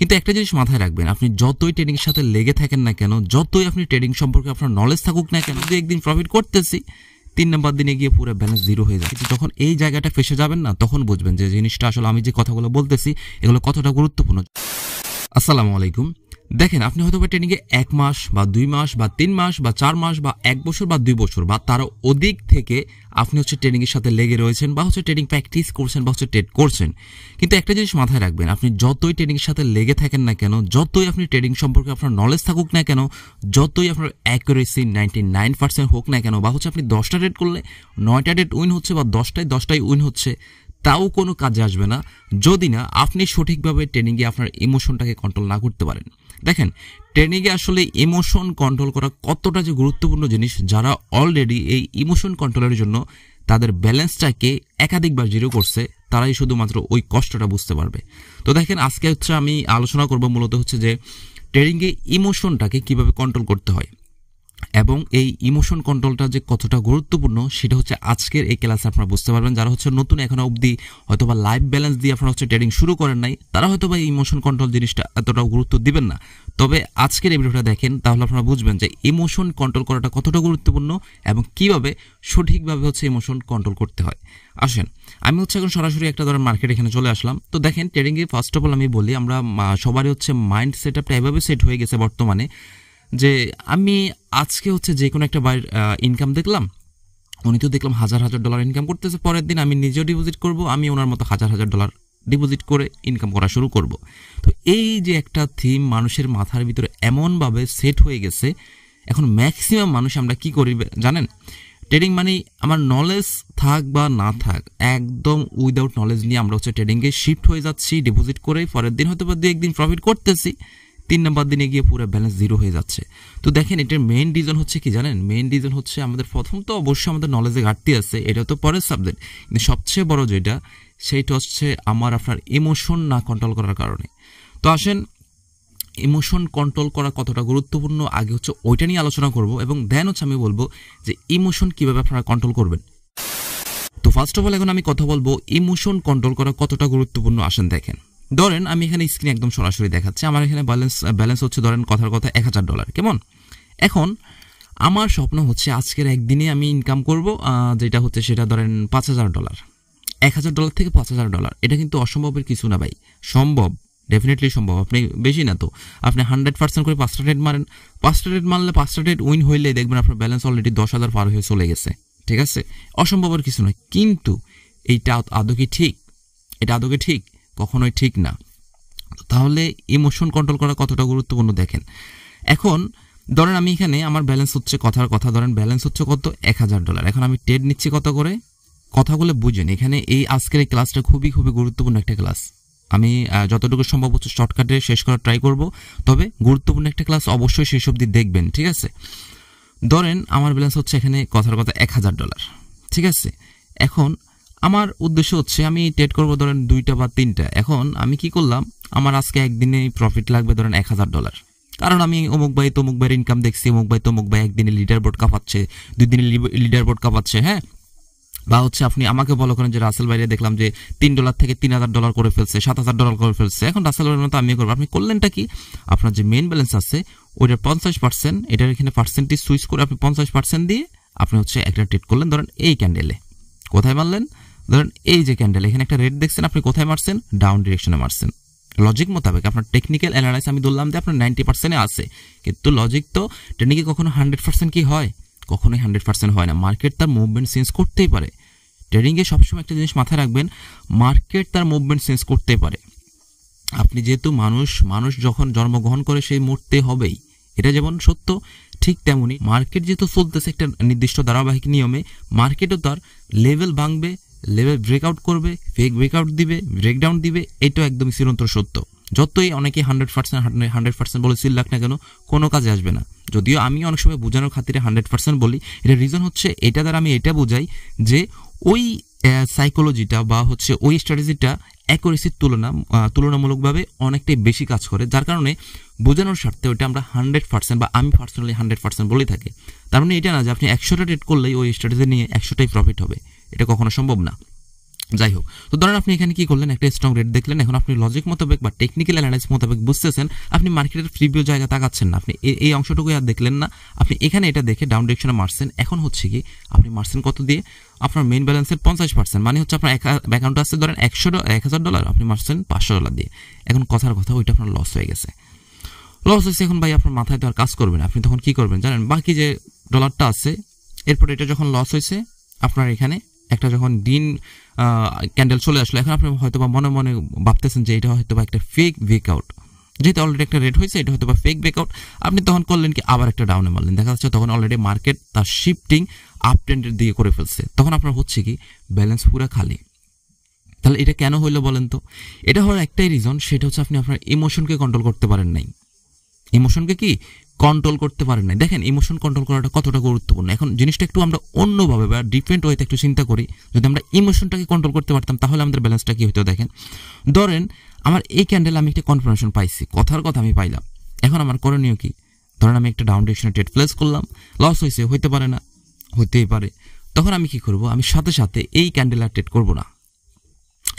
কিন্তু একটা জিনিস মাথায় রাখবেন আপনি যতই ট্রেডিংয়ের সাথে লেগে থাকেন না কেন যতই আপনি ট্রেডিং সম্পর্কে আপনার নলেজ থাকুক না কেন যদি একদিন প্রফিট করতেছি তিন নম্বর দিনে গিয়ে পুরো ব্যালেন্স জিরো হয়ে যাবে যখন এই জায়গাটা ফেসে যাবেন না তখন বুঝবেন যে জিনিসটা আসলে আমি যে কথাগুলো বলতেছি এগুলো কতটা গুরুত্বপূর্ণ আসসালামু আলাইকুম দেখেন আপনি হয়তো বা ট্রেনিংয়ে এক মাস বা দুই মাস বা তিন মাস বা চার মাস বা এক বছর বা দুই বছর বা তারও অধিক থেকে আপনি হচ্ছে ট্রেনিংয়ের সাথে লেগে রয়েছেন বা হচ্ছে ট্রেনিং প্র্যাকটিস করছেন বা হচ্ছে ট্রেড করছেন কিন্তু একটা জিনিস মাথায় রাখবেন আপনি যতই ট্রেনিংয়ের সাথে লেগে থাকেন না কেন যতই আপনি ট্রেনিং সম্পর্কে আপনার নলেজ থাকুক না কেন যতই আপনার অ্যাকুরেসি নাইনটি নাইন পার্সেন্ট হোক না কেন বা হচ্ছে আপনি দশটা ডেট করলে নয়টা ডেট উইন হচ্ছে বা দশটায় দশটায় উইন হচ্ছে তাও কোনো কাজে আসবে না যদি না আপনি সঠিকভাবে ট্রেনিংয়ে আপনার ইমোশনটাকে কন্ট্রোল না করতে পারেন দেখেন ট্রেনিংয়ে আসলে ইমোশন কন্ট্রোল করা কতটা যে গুরুত্বপূর্ণ জিনিস যারা অলরেডি এই ইমোশন কন্ট্রোলের জন্য তাদের ব্যালেন্সটাকে একাধিকবার জিরো করছে তারাই শুধুমাত্র ওই কষ্টটা বুঝতে পারবে তো দেখেন আজকে হচ্ছে আমি আলোচনা করব মূলত হচ্ছে যে ট্রেডিংয়ে ইমোশনটাকে কিভাবে কন্ট্রোল করতে হয় এবং এই ইমোশন কন্ট্রোলটা যে কতটা গুরুত্বপূর্ণ সেটা হচ্ছে আজকের এই ক্লাসে আপনারা বুঝতে পারবেন যারা হচ্ছে নতুন এখন অবধি হয়তোবা লাইফ ব্যালেন্স দিয়ে আপনারা হচ্ছে ট্রেডিং শুরু করেন নাই তারা হয়তো বা ইমোশন কন্ট্রোল জিনিসটা এতটাও গুরুত্ব দিবেন না তবে আজকের এই ভিডিওটা দেখেন তাহলে আপনারা বুঝবেন যে ইমোশন কন্ট্রোল করাটা কতটা গুরুত্বপূর্ণ এবং কিভাবে সঠিকভাবে হচ্ছে ইমোশন কন্ট্রোল করতে হয় আসেন আমি হচ্ছে এখন সরাসরি একটা ধরনের মার্কেট এখানে চলে আসলাম তো দেখেন ট্রেডিংয়ে ফার্স্ট অফ অল আমি বলি আমরা সবারই হচ্ছে মাইন্ড সেট আপটা এভাবে সেট হয়ে গেছে বর্তমানে যে আমি আজকে হচ্ছে যে কোনো একটা বাড়ির ইনকাম দেখলাম উনি তো দেখলাম হাজার হাজার ডলার ইনকাম করতেছে পরের দিন আমি নিজেও ডিপোজিট করব আমি ওনার মতো হাজার হাজার ডলার ডিপোজিট করে ইনকাম করা শুরু করব তো এই যে একটা থিম মানুষের মাথার ভিতরে এমনভাবে সেট হয়ে গেছে এখন ম্যাক্সিমাম মানুষ আমরা কি করি জানেন ট্রেডিং মানে আমার নলেজ থাক বা না থাক একদম উইদাউট নলেজ নিয়ে আমরা হচ্ছে ট্রেডিংয়ে শিফট হয়ে যাচ্ছি ডিপোজিট করে পরের দিন হয়তো বা দু একদিন প্রফিট করতেছি তিন নম্বর দিনে গিয়ে পুরো ব্যালেন্স জিরো হয়ে যাচ্ছে তো দেখেন এটার মেইন রিজন হচ্ছে কি জানেন মেইন রিজন হচ্ছে আমাদের প্রথম তো অবশ্যই আমাদের নলেজে ঘাটতি আছে এটা তো পরের সাবজেক্ট কিন্তু সবচেয়ে বড় যেটা সেইটা হচ্ছে আমার আপনার ইমোশন না কন্ট্রোল করার কারণে তো আসেন ইমোশন কন্ট্রোল করা কতটা গুরুত্বপূর্ণ আগে হচ্ছে ওইটা নিয়ে আলোচনা করব এবং দেন হচ্ছে আমি বলবো যে ইমোশন কীভাবে আপনারা কন্ট্রোল করবেন তো ফার্স্ট অফ অল এখন আমি কথা বলবো ইমোশন কন্ট্রোল করা কতটা গুরুত্বপূর্ণ আসেন দেখেন ধরেন আমি এখানে স্ক্রিনে একদম সরাসরি দেখাচ্ছি আমার এখানে ব্যালেন্স ব্যালেন্স হচ্ছে ধরেন কথার কথা এক হাজার ডলার কেমন এখন আমার স্বপ্ন হচ্ছে আজকের একদিনে আমি ইনকাম করব যেটা হচ্ছে সেটা ধরেন পাঁচ হাজার ডলার এক হাজার ডলার থেকে পাঁচ হাজার ডলার এটা কিন্তু অসম্ভবের কিছু না ভাই সম্ভব ডেফিনেটলি সম্ভব আপনি বেশি না তো আপনি হান্ড্রেড পার্সেন্ট করে পাঁচটা ডেট মারেন পাঁচটা ডেট মারলে পাঁচটা ডেট উইন হইলে দেখবেন আপনার ব্যালেন্স অলরেডি দশ হাজার পার হয়ে চলে গেছে ঠিক আছে অসম্ভবের কিছু নয় কিন্তু এইটা আদৌ কি ঠিক এটা আদৌকে ঠিক কখনোই ঠিক না তাহলে ইমোশন কন্ট্রোল করা কতটা গুরুত্বপূর্ণ দেখেন এখন ধরেন আমি এখানে আমার ব্যালেন্স হচ্ছে কথার কথা ধরেন ব্যালেন্স হচ্ছে কত এক হাজার ডলার এখন আমি টেড নিচ্ছি কত করে কথাগুলো বুঝেন এখানে এই আজকের এই ক্লাসটা খুবই খুবই গুরুত্বপূর্ণ একটা ক্লাস আমি যতটুকু সম্ভব হচ্ছে শর্টকাটে শেষ করার ট্রাই করব তবে গুরুত্বপূর্ণ একটা ক্লাস অবশ্যই শেষ অব্দি দেখবেন ঠিক আছে ধরেন আমার ব্যালেন্স হচ্ছে এখানে কথার কথা এক হাজার ডলার ঠিক আছে এখন আমার উদ্দেশ্য হচ্ছে আমি টেট করবো ধরেন দুইটা বা তিনটা এখন আমি কি করলাম আমার আজকে একদিনে প্রফিট লাগবে ধরেন এক হাজার ডলার কারণ আমি অমুক ভাই তমুক ভাইয়ের ইনকাম দেখছি অমুক ভাই তমুক ভাই একদিনে লিডার বোর্ড কাঁপাচ্ছে দুই দিনে লিডার বোর্ড কাঁপাচ্ছে হ্যাঁ বা হচ্ছে আপনি আমাকে বলো করেন যে রাসেল বাইরে দেখলাম যে তিন ডলার থেকে তিন হাজার ডলার করে ফেলছে সাত হাজার ডলার করে ফেলছে এখন রাসেল বাইরের মতো আমি করবো আপনি করলেনটা কি আপনার যে মেন ব্যালেন্স আছে ওইটার পঞ্চাশ পার্সেন্ট এটার এখানে পার্সেন্টেজ সুইচ করে আপনি পঞ্চাশ পার্সেন্ট দিয়ে আপনি হচ্ছে একটা ট্রেড করলেন ধরেন এই ক্যান্ডেলে কোথায় মানলেন ধরুন এই যে ক্যান্ডেল এখানে একটা রেড দেখছেন আপনি কোথায় মারছেন ডাউন ডিরেকশনে মারছেন লজিক মোতাবেক আপনার টেকনিক্যাল অ্যানালাইস আমি ধরলাম যে আপনার নাইনটি পার্সেন্টে আছে কিন্তু লজিক তো ট্রেনিংয়ে কখনো হান্ড্রেড পার্সেন্ট কি হয় কখনোই হান্ড্রেড পার্সেন্ট হয় না মার্কেট তার মুভমেন্ট চেঞ্জ করতেই পারে ট্রেডিংয়ে সবসময় একটা জিনিস মাথায় রাখবেন মার্কেট তার মুভমেন্ট চেঞ্জ করতে পারে আপনি যেহেতু মানুষ মানুষ যখন জন্মগ্রহণ করে সেই মুহূর্তে হবেই এটা যেমন সত্য ঠিক তেমনই মার্কেট যেহেতু চলতেছে একটা নির্দিষ্ট ধারাবাহিক নিয়মে মার্কেটও তার লেভেল ভাঙবে লেভেল ব্রেকআউট করবে ফেক ব্রেকআউট দিবে ব্রেকডাউন দিবে এটাও একদমই চিরন্তর সত্য যতই অনেকে হান্ড্রেড পার্সেন্ট হান্ড্রেড পার্সেন্ট বলে সিল লাখ না কেন কোনো কাজে আসবে না যদিও আমি অনেক সময় বোঝানোর খাতিরে হান্ড্রেড পার্সেন্ট বলি এটা রিজন হচ্ছে এটা দ্বারা আমি এটা বোঝাই যে ওই সাইকোলজিটা বা হচ্ছে ওই স্ট্র্যাটেজিটা অ্যাকোরেসির তুলনা তুলনামূলকভাবে অনেকটাই বেশি কাজ করে যার কারণে বোঝানোর স্বার্থে ওইটা আমরা হান্ড্রেড পার্সেন্ট বা আমি পার্সোনালি হান্ড্রেড পার্সেন্ট বলেই থাকি তার মানে এটা না যে আপনি একশোটা ট্রেড করলেই ওই স্ট্র্যাটেজি নিয়ে একশোটাই প্রফিট হবে এটা কখনো সম্ভব না যাই হোক তো ধরেন আপনি এখানে কি করলেন একটা স্ট্রং রেট দেখলেন এখন আপনি লজিক মোতাবেক বা টেকনিক্যাল অ্যানালাইস মোতাবেক বুঝতেছেন আপনি মার্কেটের প্রিভিউ জায়গা তাকাচ্ছেন না আপনি এই অংশটুকু আর দেখলেন না আপনি এখানে এটা দেখে ডাউন ডিরেকশনে মারছেন এখন হচ্ছে কি আপনি মারছেন কত দিয়ে আপনার মেন ব্যালেন্সের পঞ্চাশ পার্সেন্ট মানে হচ্ছে আপনার অ্যাকাউন্ট আছে ধরেন একশো এক হাজার ডলার আপনি মারছেন পাঁচশো ডলার দিয়ে এখন কথার কথা ওইটা আপনার লস হয়ে গেছে লস হয়েছে এখন ভাই আপনার মাথায় তো আর কাজ করবেন আপনি তখন কি করবেন জানেন বাকি যে ডলারটা আছে এরপর এটা যখন লস হয়েছে আপনার এখানে একটা যখন দিন ক্যান্ডেল চলে আসলো এখন আপনি হয়তো বা মনে মনে ভাবতেছেন যে এটা হয়তো বা একটা ফেক ব্রেকআউট যেহেতু অলরেডি একটা রেট হয়েছে এটা হয়তো বা ফেক ব্রেকআউট আপনি তখন করলেন কি আবার একটা ডাউনে মারলেন দেখা যাচ্ছে তখন অলরেডি মার্কেট তার শিফটিং আপ ট্রেন্ডের দিকে করে ফেলছে তখন আপনার হচ্ছে কি ব্যালেন্স পুরো খালি তাহলে এটা কেন হইলো বলেন তো এটা হওয়ার একটাই রিজন সেটা হচ্ছে আপনি আপনার ইমোশনকে কন্ট্রোল করতে পারেন নাই ইমোশনকে কি কন্ট্রোল করতে পারেন না দেখেন ইমোশন কন্ট্রোল করাটা কতটা গুরুত্বপূর্ণ এখন জিনিসটা একটু আমরা অন্যভাবে বা ডিফারেন্ট ওয়েতে একটু চিন্তা করি যদি আমরা ইমোশনটাকে কন্ট্রোল করতে পারতাম তাহলে আমাদের ব্যালেন্সটা কী হতো দেখেন ধরেন আমার এই ক্যান্ডেল আমি একটা কনফার্মেশন পাইছি কথার কথা আমি পাইলাম এখন আমার করণীয় কি ধরেন আমি একটা ডাউন ডিরেকশনে ট্রেড প্লেস করলাম লস হয়েছে হইতে পারে না হইতেই পারে তখন আমি কি করব আমি সাথে সাথে এই ক্যান্ডেল আর ট্রেড করবো না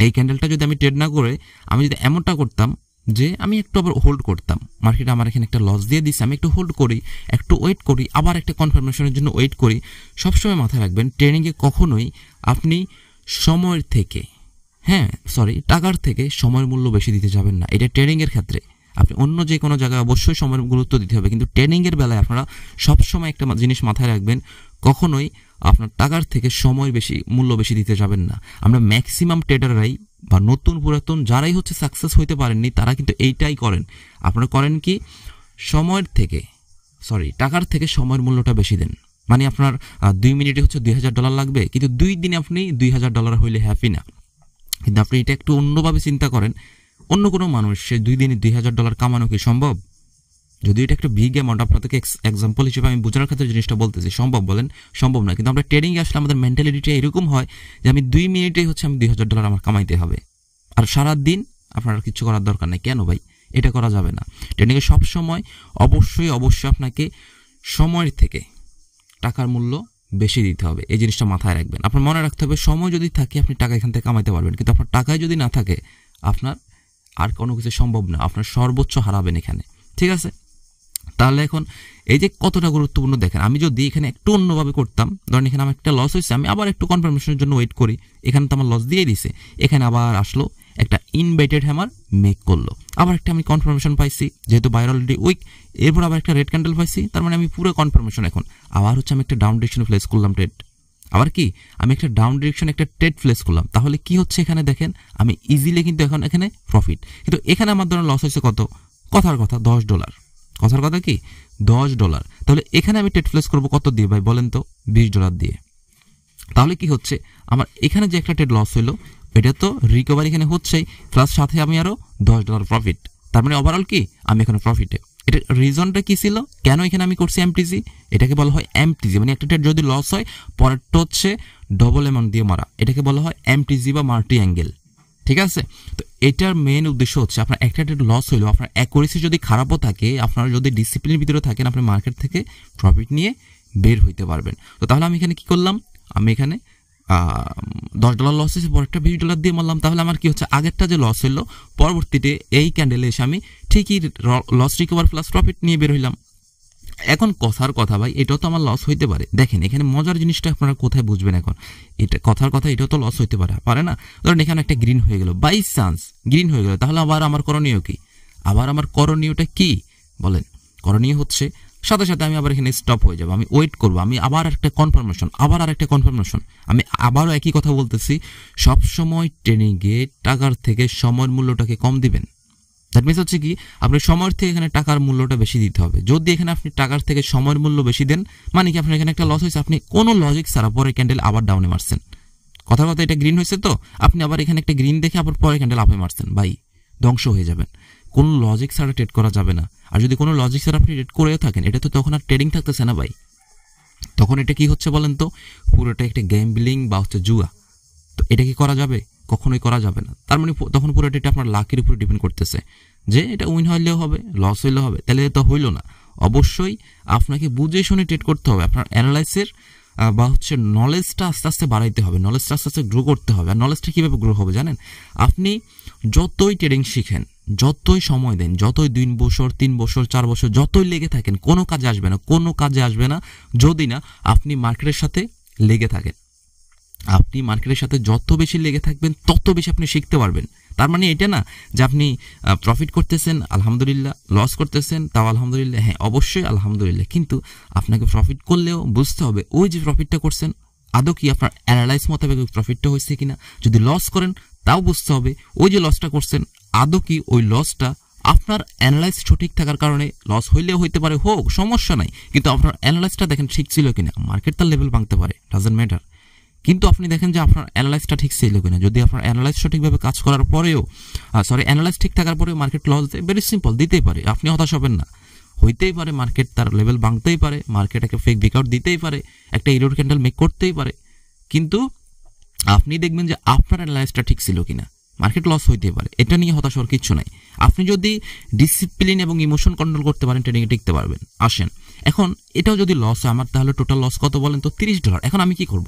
এই ক্যান্ডেলটা যদি আমি ট্রেড না করে আমি যদি এমনটা করতাম যে আমি একটু আবার হোল্ড করতাম মার্কেট আমার এখানে একটা লস দিয়ে দিচ্ছে আমি একটু হোল্ড করি একটু ওয়েট করি আবার একটা কনফার্মেশনের জন্য ওয়েট করি সবসময় মাথায় রাখবেন ট্রেনিংয়ে কখনোই আপনি সময়ের থেকে হ্যাঁ সরি টাকার থেকে সময়ের মূল্য বেশি দিতে যাবেন না এটা ট্রেনিংয়ের ক্ষেত্রে আপনি অন্য যে কোনো জায়গায় অবশ্যই সময়ের গুরুত্ব দিতে হবে কিন্তু ট্রেনিংয়ের বেলায় আপনারা সবসময় একটা জিনিস মাথায় রাখবেন কখনোই আপনার টাকার থেকে সময় বেশি মূল্য বেশি দিতে যাবেন না আমরা ম্যাক্সিমাম ট্রেডাররাই বা নতুন পুরাতন যারাই হচ্ছে সাকসেস হইতে পারেননি তারা কিন্তু এইটাই করেন আপনারা করেন কি সময়ের থেকে সরি টাকার থেকে সময়ের মূল্যটা বেশি দেন মানে আপনার দুই মিনিটে হচ্ছে দুই হাজার ডলার লাগবে কিন্তু দুই দিনে আপনি দুই হাজার ডলার হইলে হ্যাপি না কিন্তু আপনি এটা একটু অন্যভাবে চিন্তা করেন অন্য কোনো মানুষ সে দুই দিনে দুই হাজার ডলার কামানো কি সম্ভব যদি এটা একটা বিগ অ্যামাউন্ট আপনাদেরকে এক্সাম্পল হিসেবে আমি বোঝানোর ক্ষেত্রে জিনিসটা বলতেছি সম্ভব বলেন সম্ভব না কিন্তু আমরা ট্রেডিংয়ে আসলে আমাদের মেন্টালিটিটা এরকম হয় যে আমি দুই মিনিটেই হচ্ছে আমি দুই হাজার ডলার আমার কামাইতে হবে আর সারা দিন আপনার কিছু করার দরকার নেই কেন ভাই এটা করা যাবে না ট্রেডিংয়ে সবসময় অবশ্যই অবশ্যই আপনাকে সময়ের থেকে টাকার মূল্য বেশি দিতে হবে এই জিনিসটা মাথায় রাখবেন আপনার মনে রাখতে হবে সময় যদি থাকে আপনি টাকা এখান থেকে কামাইতে পারবেন কিন্তু আপনার টাকায় যদি না থাকে আপনার আর কোনো কিছু সম্ভব না আপনার সর্বোচ্চ হারাবেন এখানে ঠিক আছে তাহলে এখন এই যে কতটা গুরুত্বপূর্ণ দেখেন আমি যদি এখানে একটু অন্যভাবে করতাম ধরেন এখানে আমার একটা লস হয়েছে আমি আবার একটু কনফার্মেশনের জন্য ওয়েট করি এখানে তো আমার লস দিয়ে দিছে এখানে আবার আসলো একটা ইনভাইটেড হ্যামার মেক করলো আবার একটা আমি কনফার্মেশন পাইছি যেহেতু বাইর অলরেডি উইক এরপর আবার একটা রেড ক্যান্ডেল পাইছি তার মানে আমি পুরো কনফার্মেশন এখন আবার হচ্ছে আমি একটা ডাউন ডিরেকশন ফ্লেস করলাম ট্রেড আবার কি আমি একটা ডাউন ডিরেকশন একটা ট্রেড ফ্লেস করলাম তাহলে কি হচ্ছে এখানে দেখেন আমি ইজিলি কিন্তু এখন এখানে প্রফিট কিন্তু এখানে আমার ধরেন লস হয়েছে কত কথার কথা দশ ডলার কথার কথা কি দশ ডলার তাহলে এখানে আমি ট্রেড প্লেস করবো কত দিয়ে ভাই বলেন তো বিশ ডলার দিয়ে তাহলে কি হচ্ছে আমার এখানে যে একটা ট্রেড লস হলো এটা তো রিকভারি এখানে হচ্ছেই প্লাস সাথে আমি আরও দশ ডলার প্রফিট তার মানে ওভারঅল কি আমি এখানে প্রফিটে এটা রিজনটা কী ছিল কেন এখানে আমি করছি এমটিজি এটাকে বলা হয় এমটিজি মানে একটা ট্রেড যদি লস হয় পরেরটা হচ্ছে ডবল অ্যামাউন্ট দিয়ে মারা এটাকে বলা হয় এমটিজি বা মাল্টি অ্যাঙ্গেল ঠিক আছে তো এটার মেন উদ্দেশ্য হচ্ছে আপনার একটা লস হইলেও আপনার অ্যাকুরেসি যদি খারাপও থাকে আপনারা যদি ডিসিপ্লিনের ভিতরে থাকেন আপনি মার্কেট থেকে প্রফিট নিয়ে বের হইতে পারবেন তো তাহলে আমি এখানে কি করলাম আমি এখানে দশ ডলার লস হয়েছে একটা বিশ ডলার দিয়ে মারলাম তাহলে আমার কি হচ্ছে আগেরটা যে লস হইলো পরবর্তীতে এই ক্যান্ডেলে এসে আমি ঠিকই লস রিকভার প্লাস প্রফিট নিয়ে বের হইলাম এখন কথার কথা ভাই এটাও তো আমার লস হইতে পারে দেখেন এখানে মজার জিনিসটা আপনারা কোথায় বুঝবেন এখন এটা কথার কথা এটাও তো লস হইতে পারে পারে না ধরেন এখানে একটা গ্রিন হয়ে গেলো বাই চান্স গ্রিন হয়ে গেলো তাহলে আবার আমার করণীয় কি আবার আমার করণীয়টা কি বলেন করণীয় হচ্ছে সাথে সাথে আমি আবার এখানে স্টপ হয়ে যাবো আমি ওয়েট করবো আমি আবার একটা কনফার্মেশন আবার আর একটা কনফার্মেশন আমি আবারও একই কথা বলতেছি সবসময় ট্রেনিংয়ে টাকার থেকে সময়ের মূল্যটাকে কম দিবেন দ্যাট মিনস হচ্ছে কি আপনি সময়ের থেকে এখানে টাকার মূল্যটা বেশি দিতে হবে যদি এখানে আপনি টাকার থেকে সময়ের মূল্য বেশি দেন মানে কি আপনার এখানে একটা লস হয়েছে আপনি কোনো লজিক ছাড়া পরে ক্যান্ডেল আবার ডাউনে মারছেন কথার কথা এটা গ্রিন হয়েছে তো আপনি আবার এখানে একটা গ্রিন দেখে আবার পরে ক্যান্ডেল আপে মারছেন বাই ধ্বংস হয়ে যাবেন কোনো লজিক ছাড়া ট্রেড করা যাবে না আর যদি কোনো লজিক ছাড়া আপনি ট্রেড করেও থাকেন এটা তো তখন আর ট্রেডিং থাকতেছে না ভাই তখন এটা কি হচ্ছে বলেন তো পুরোটা একটা গ্যাম্বলিং বা হচ্ছে জুয়া তো এটা কি করা যাবে কখনোই করা যাবে না তার মানে তখন পুরো এটা আপনার লাকের উপরে ডিপেন্ড করতেছে যে এটা উইন হইলেও হবে লস হইলেও হবে তাহলে তো হইল না অবশ্যই আপনাকে বুঝে শুনে ট্রেড করতে হবে আপনার অ্যানালাইসের বা হচ্ছে নলেজটা আস্তে আস্তে বাড়াইতে হবে নলেজটা আস্তে আস্তে গ্রো করতে হবে আর নলেজটা কীভাবে গ্রো হবে জানেন আপনি যতই ট্রেডিং শিখেন যতই সময় দেন যতই দুই বছর তিন বছর চার বছর যতই লেগে থাকেন কোনো কাজে আসবে না কোনো কাজে আসবে না যদি না আপনি মার্কেটের সাথে লেগে থাকেন আপনি মার্কেটের সাথে যত বেশি লেগে থাকবেন তত বেশি আপনি শিখতে পারবেন তার মানে এটা না যে আপনি প্রফিট করতেছেন আলহামদুলিল্লাহ লস করতেছেন তাও আলহামদুলিল্লাহ হ্যাঁ অবশ্যই আলহামদুলিল্লাহ কিন্তু আপনাকে প্রফিট করলেও বুঝতে হবে ওই যে প্রফিটটা করছেন আদৌ কি আপনার অ্যানালাইস মোতাবেক প্রফিটটা হয়েছে কিনা যদি লস করেন তাও বুঝতে হবে ওই যে লসটা করছেন আদৌ কি ওই লসটা আপনার অ্যানালাইজ সঠিক থাকার কারণে লস হইলেও হইতে পারে হোক সমস্যা নাই কিন্তু আপনার অ্যানালাইসটা দেখেন ঠিক ছিল কিনা মার্কেট তার লেভেল ভাঙতে পারে ডাজেন্ট ম্যাটার কিন্তু আপনি দেখেন যে আপনার অ্যানালাইসটা ঠিক ছিল না যদি আপনার অ্যানালাইস সঠিকভাবে কাজ করার পরেও সরি অ্যানালাইস ঠিক থাকার পরেও মার্কেট লস দেয় ভেরি সিম্পল দিতেই পারে আপনি হতাশ হবেন না হইতেই পারে মার্কেট তার লেভেল ভাঙতেই পারে মার্কেট একটা ফেক ব্রেকআউট দিতেই পারে একটা ইরোড ক্যান্ডেল মেক করতেই পারে কিন্তু আপনি দেখবেন যে আপনার অ্যানালাইসটা ঠিক ছিল কিনা মার্কেট লস হইতে পারে এটা নিয়ে হতাশ হওয়ার কিছু নাই আপনি যদি ডিসিপ্লিন এবং ইমোশন কন্ট্রোল করতে পারেন ট্রেডিংয়ে টিকতে পারবেন আসেন এখন এটাও যদি লস হয় আমার তাহলে টোটাল লস কত বলেন তো তিরিশ ডলার এখন আমি কি করব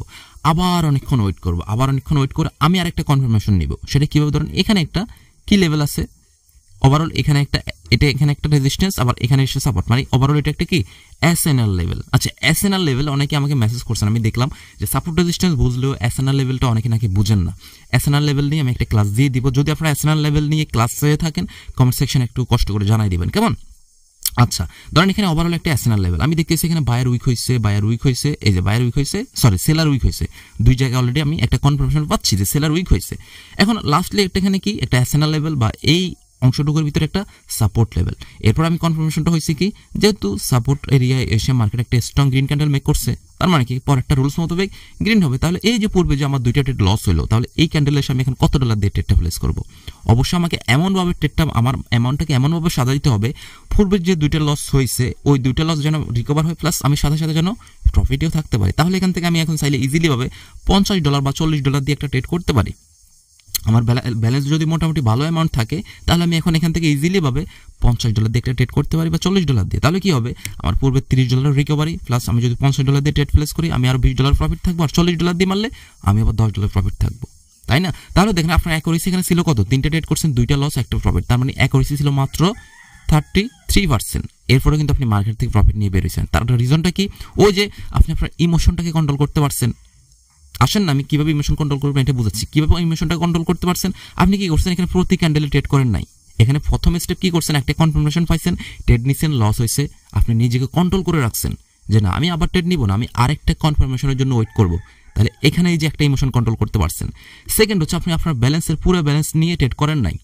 আবার অনেকক্ষণ ওয়েট করব আবার অনেকক্ষণ ওয়েট করে আমি আরেকটা কনফার্মেশন নিব সেটা কীভাবে ধরেন এখানে একটা কি লেভেল আছে ওভারঅল এখানে একটা এটা এখানে একটা রেজিস্ট্যান্স আবার এখানে এসে সাপোর্ট মানে ওভারঅল এটা একটা কি এস লেভেল আচ্ছা এস লেভেল অনেকে আমাকে মেসেজ করছেন আমি দেখলাম যে সাপোর্ট রেজিস্ট্যান্স বুঝলেও এস লেভেলটা অনেকে নাকি বুঝেন না এস লেভেল নিয়ে আমি একটা ক্লাস দিয়ে দিব যদি আপনারা এস লেভেল নিয়ে ক্লাস হয়ে থাকেন কমেন্ট সেকশনে একটু কষ্ট করে জানাই দিবেন কেমন আচ্ছা ধরেন এখানে ওভারঅল একটা অ্যাসেনাল লেভেল আমি দেখতেছি এখানে বায়ার উইক হয়েছে বায়ার উইক হয়েছে এই যে বায়ার উইক হয়েছে সরি সেলার উইক হয়েছে দুই জায়গায় অলরেডি আমি একটা কনফার্মেশন পাচ্ছি যে সেলার উইক হয়েছে এখন লাস্টলি একটা এখানে কি একটা অ্যাসেনাল লেভেল বা এই অংশটুকুর ভিতরে একটা সাপোর্ট লেভেল এরপর আমি কনফার্মেশনটা হয়েছে কি যেহেতু সাপোর্ট এরিয়ায় এশিয়া মার্কেট একটা স্ট্রং গ্রিন ক্যান্ডেল মেক করছে তার মানে কি পর একটা রুলস মতো গ্রিন হবে তাহলে এই যে পূর্বে যে আমার দুইটা ট্রেড লস হলো তাহলে এই ক্যান্ডেল এসে আমি এখন কত ডলার দিয়ে ট্রেডটা প্লেস করব অবশ্যই আমাকে এমনভাবে ট্রেডটা আমার অ্যামাউন্টটাকে এমনভাবে সাজা দিতে হবে পূর্বের যে দুইটা লস হয়েছে ওই দুইটা লস যেন রিকভার হয় প্লাস আমি সাথে সাথে যেন প্রফিটেও থাকতে পারি তাহলে এখান থেকে আমি এখন চাইলে ইজিলিভাবে পঞ্চাশ ডলার বা চল্লিশ ডলার দিয়ে একটা ট্রেড করতে পারি আমার ব্যালেন্স যদি মোটামুটি ভালো অ্যামাউন্ট থাকে তাহলে আমি এখন এখান থেকে ইজিলিভাবে পঞ্চাশ ডলার দিয়ে ট্রেড করতে পারি বা চল্লিশ ডলার দিয়ে তাহলে কি হবে আমার পূর্বে তিরিশ ডলার রিকভারি প্লাস আমি যদি পঞ্চাশ ডলার দিয়ে ট্রেড প্লেস করি আমি আর বিশ ডলার প্রফিট থাকবো আর চল্লিশ ডলার দিয়ে মারলে আমি আবার দশ ডলার প্রফিট থাকবো তাই না তাহলে দেখেন আপনার অ্যাকোরেসি এখানে ছিল কত তিনটে ট্রেড করছেন দুইটা লস একটা প্রফিট তার মানে অ্যাকোরেসি ছিল মাত্র থার্টি থ্রি পার্সেন্ট এরপরে কিন্তু আপনি মার্কেট থেকে প্রফিট নিয়ে বেরিয়েছেন তার রিজনটা কি ও যে আপনি আপনার ইমোশনটাকে কন্ট্রোল করতে পারছেন আসেন না আমি কীভাবে ইমোশন কন্ট্রোল করবেন এটা বুঝাচ্ছি কীভাবে ইমোশনটা কন্ট্রোল করতে পারছেন আপনি কী করছেন এখানে প্রতি ক্যান্ডেলে ট্রেড করেন নাই এখানে প্রথম স্টেপ কী করছেন একটা কনফার্মেশন পাইছেন ট্রেড নিছেন লস হয়েছে আপনি নিজেকে কন্ট্রোল করে রাখছেন যে না আমি আবার ট্রেড নিব না আমি আরেকটা কনফার্মেশনের জন্য ওয়েট করব তাহলে এখানে এই যে একটা ইমোশন কন্ট্রোল করতে পারছেন সেকেন্ড হচ্ছে আপনি আপনার ব্যালেন্সের পুরো ব্যালেন্স নিয়ে ট্রেড করেন নাই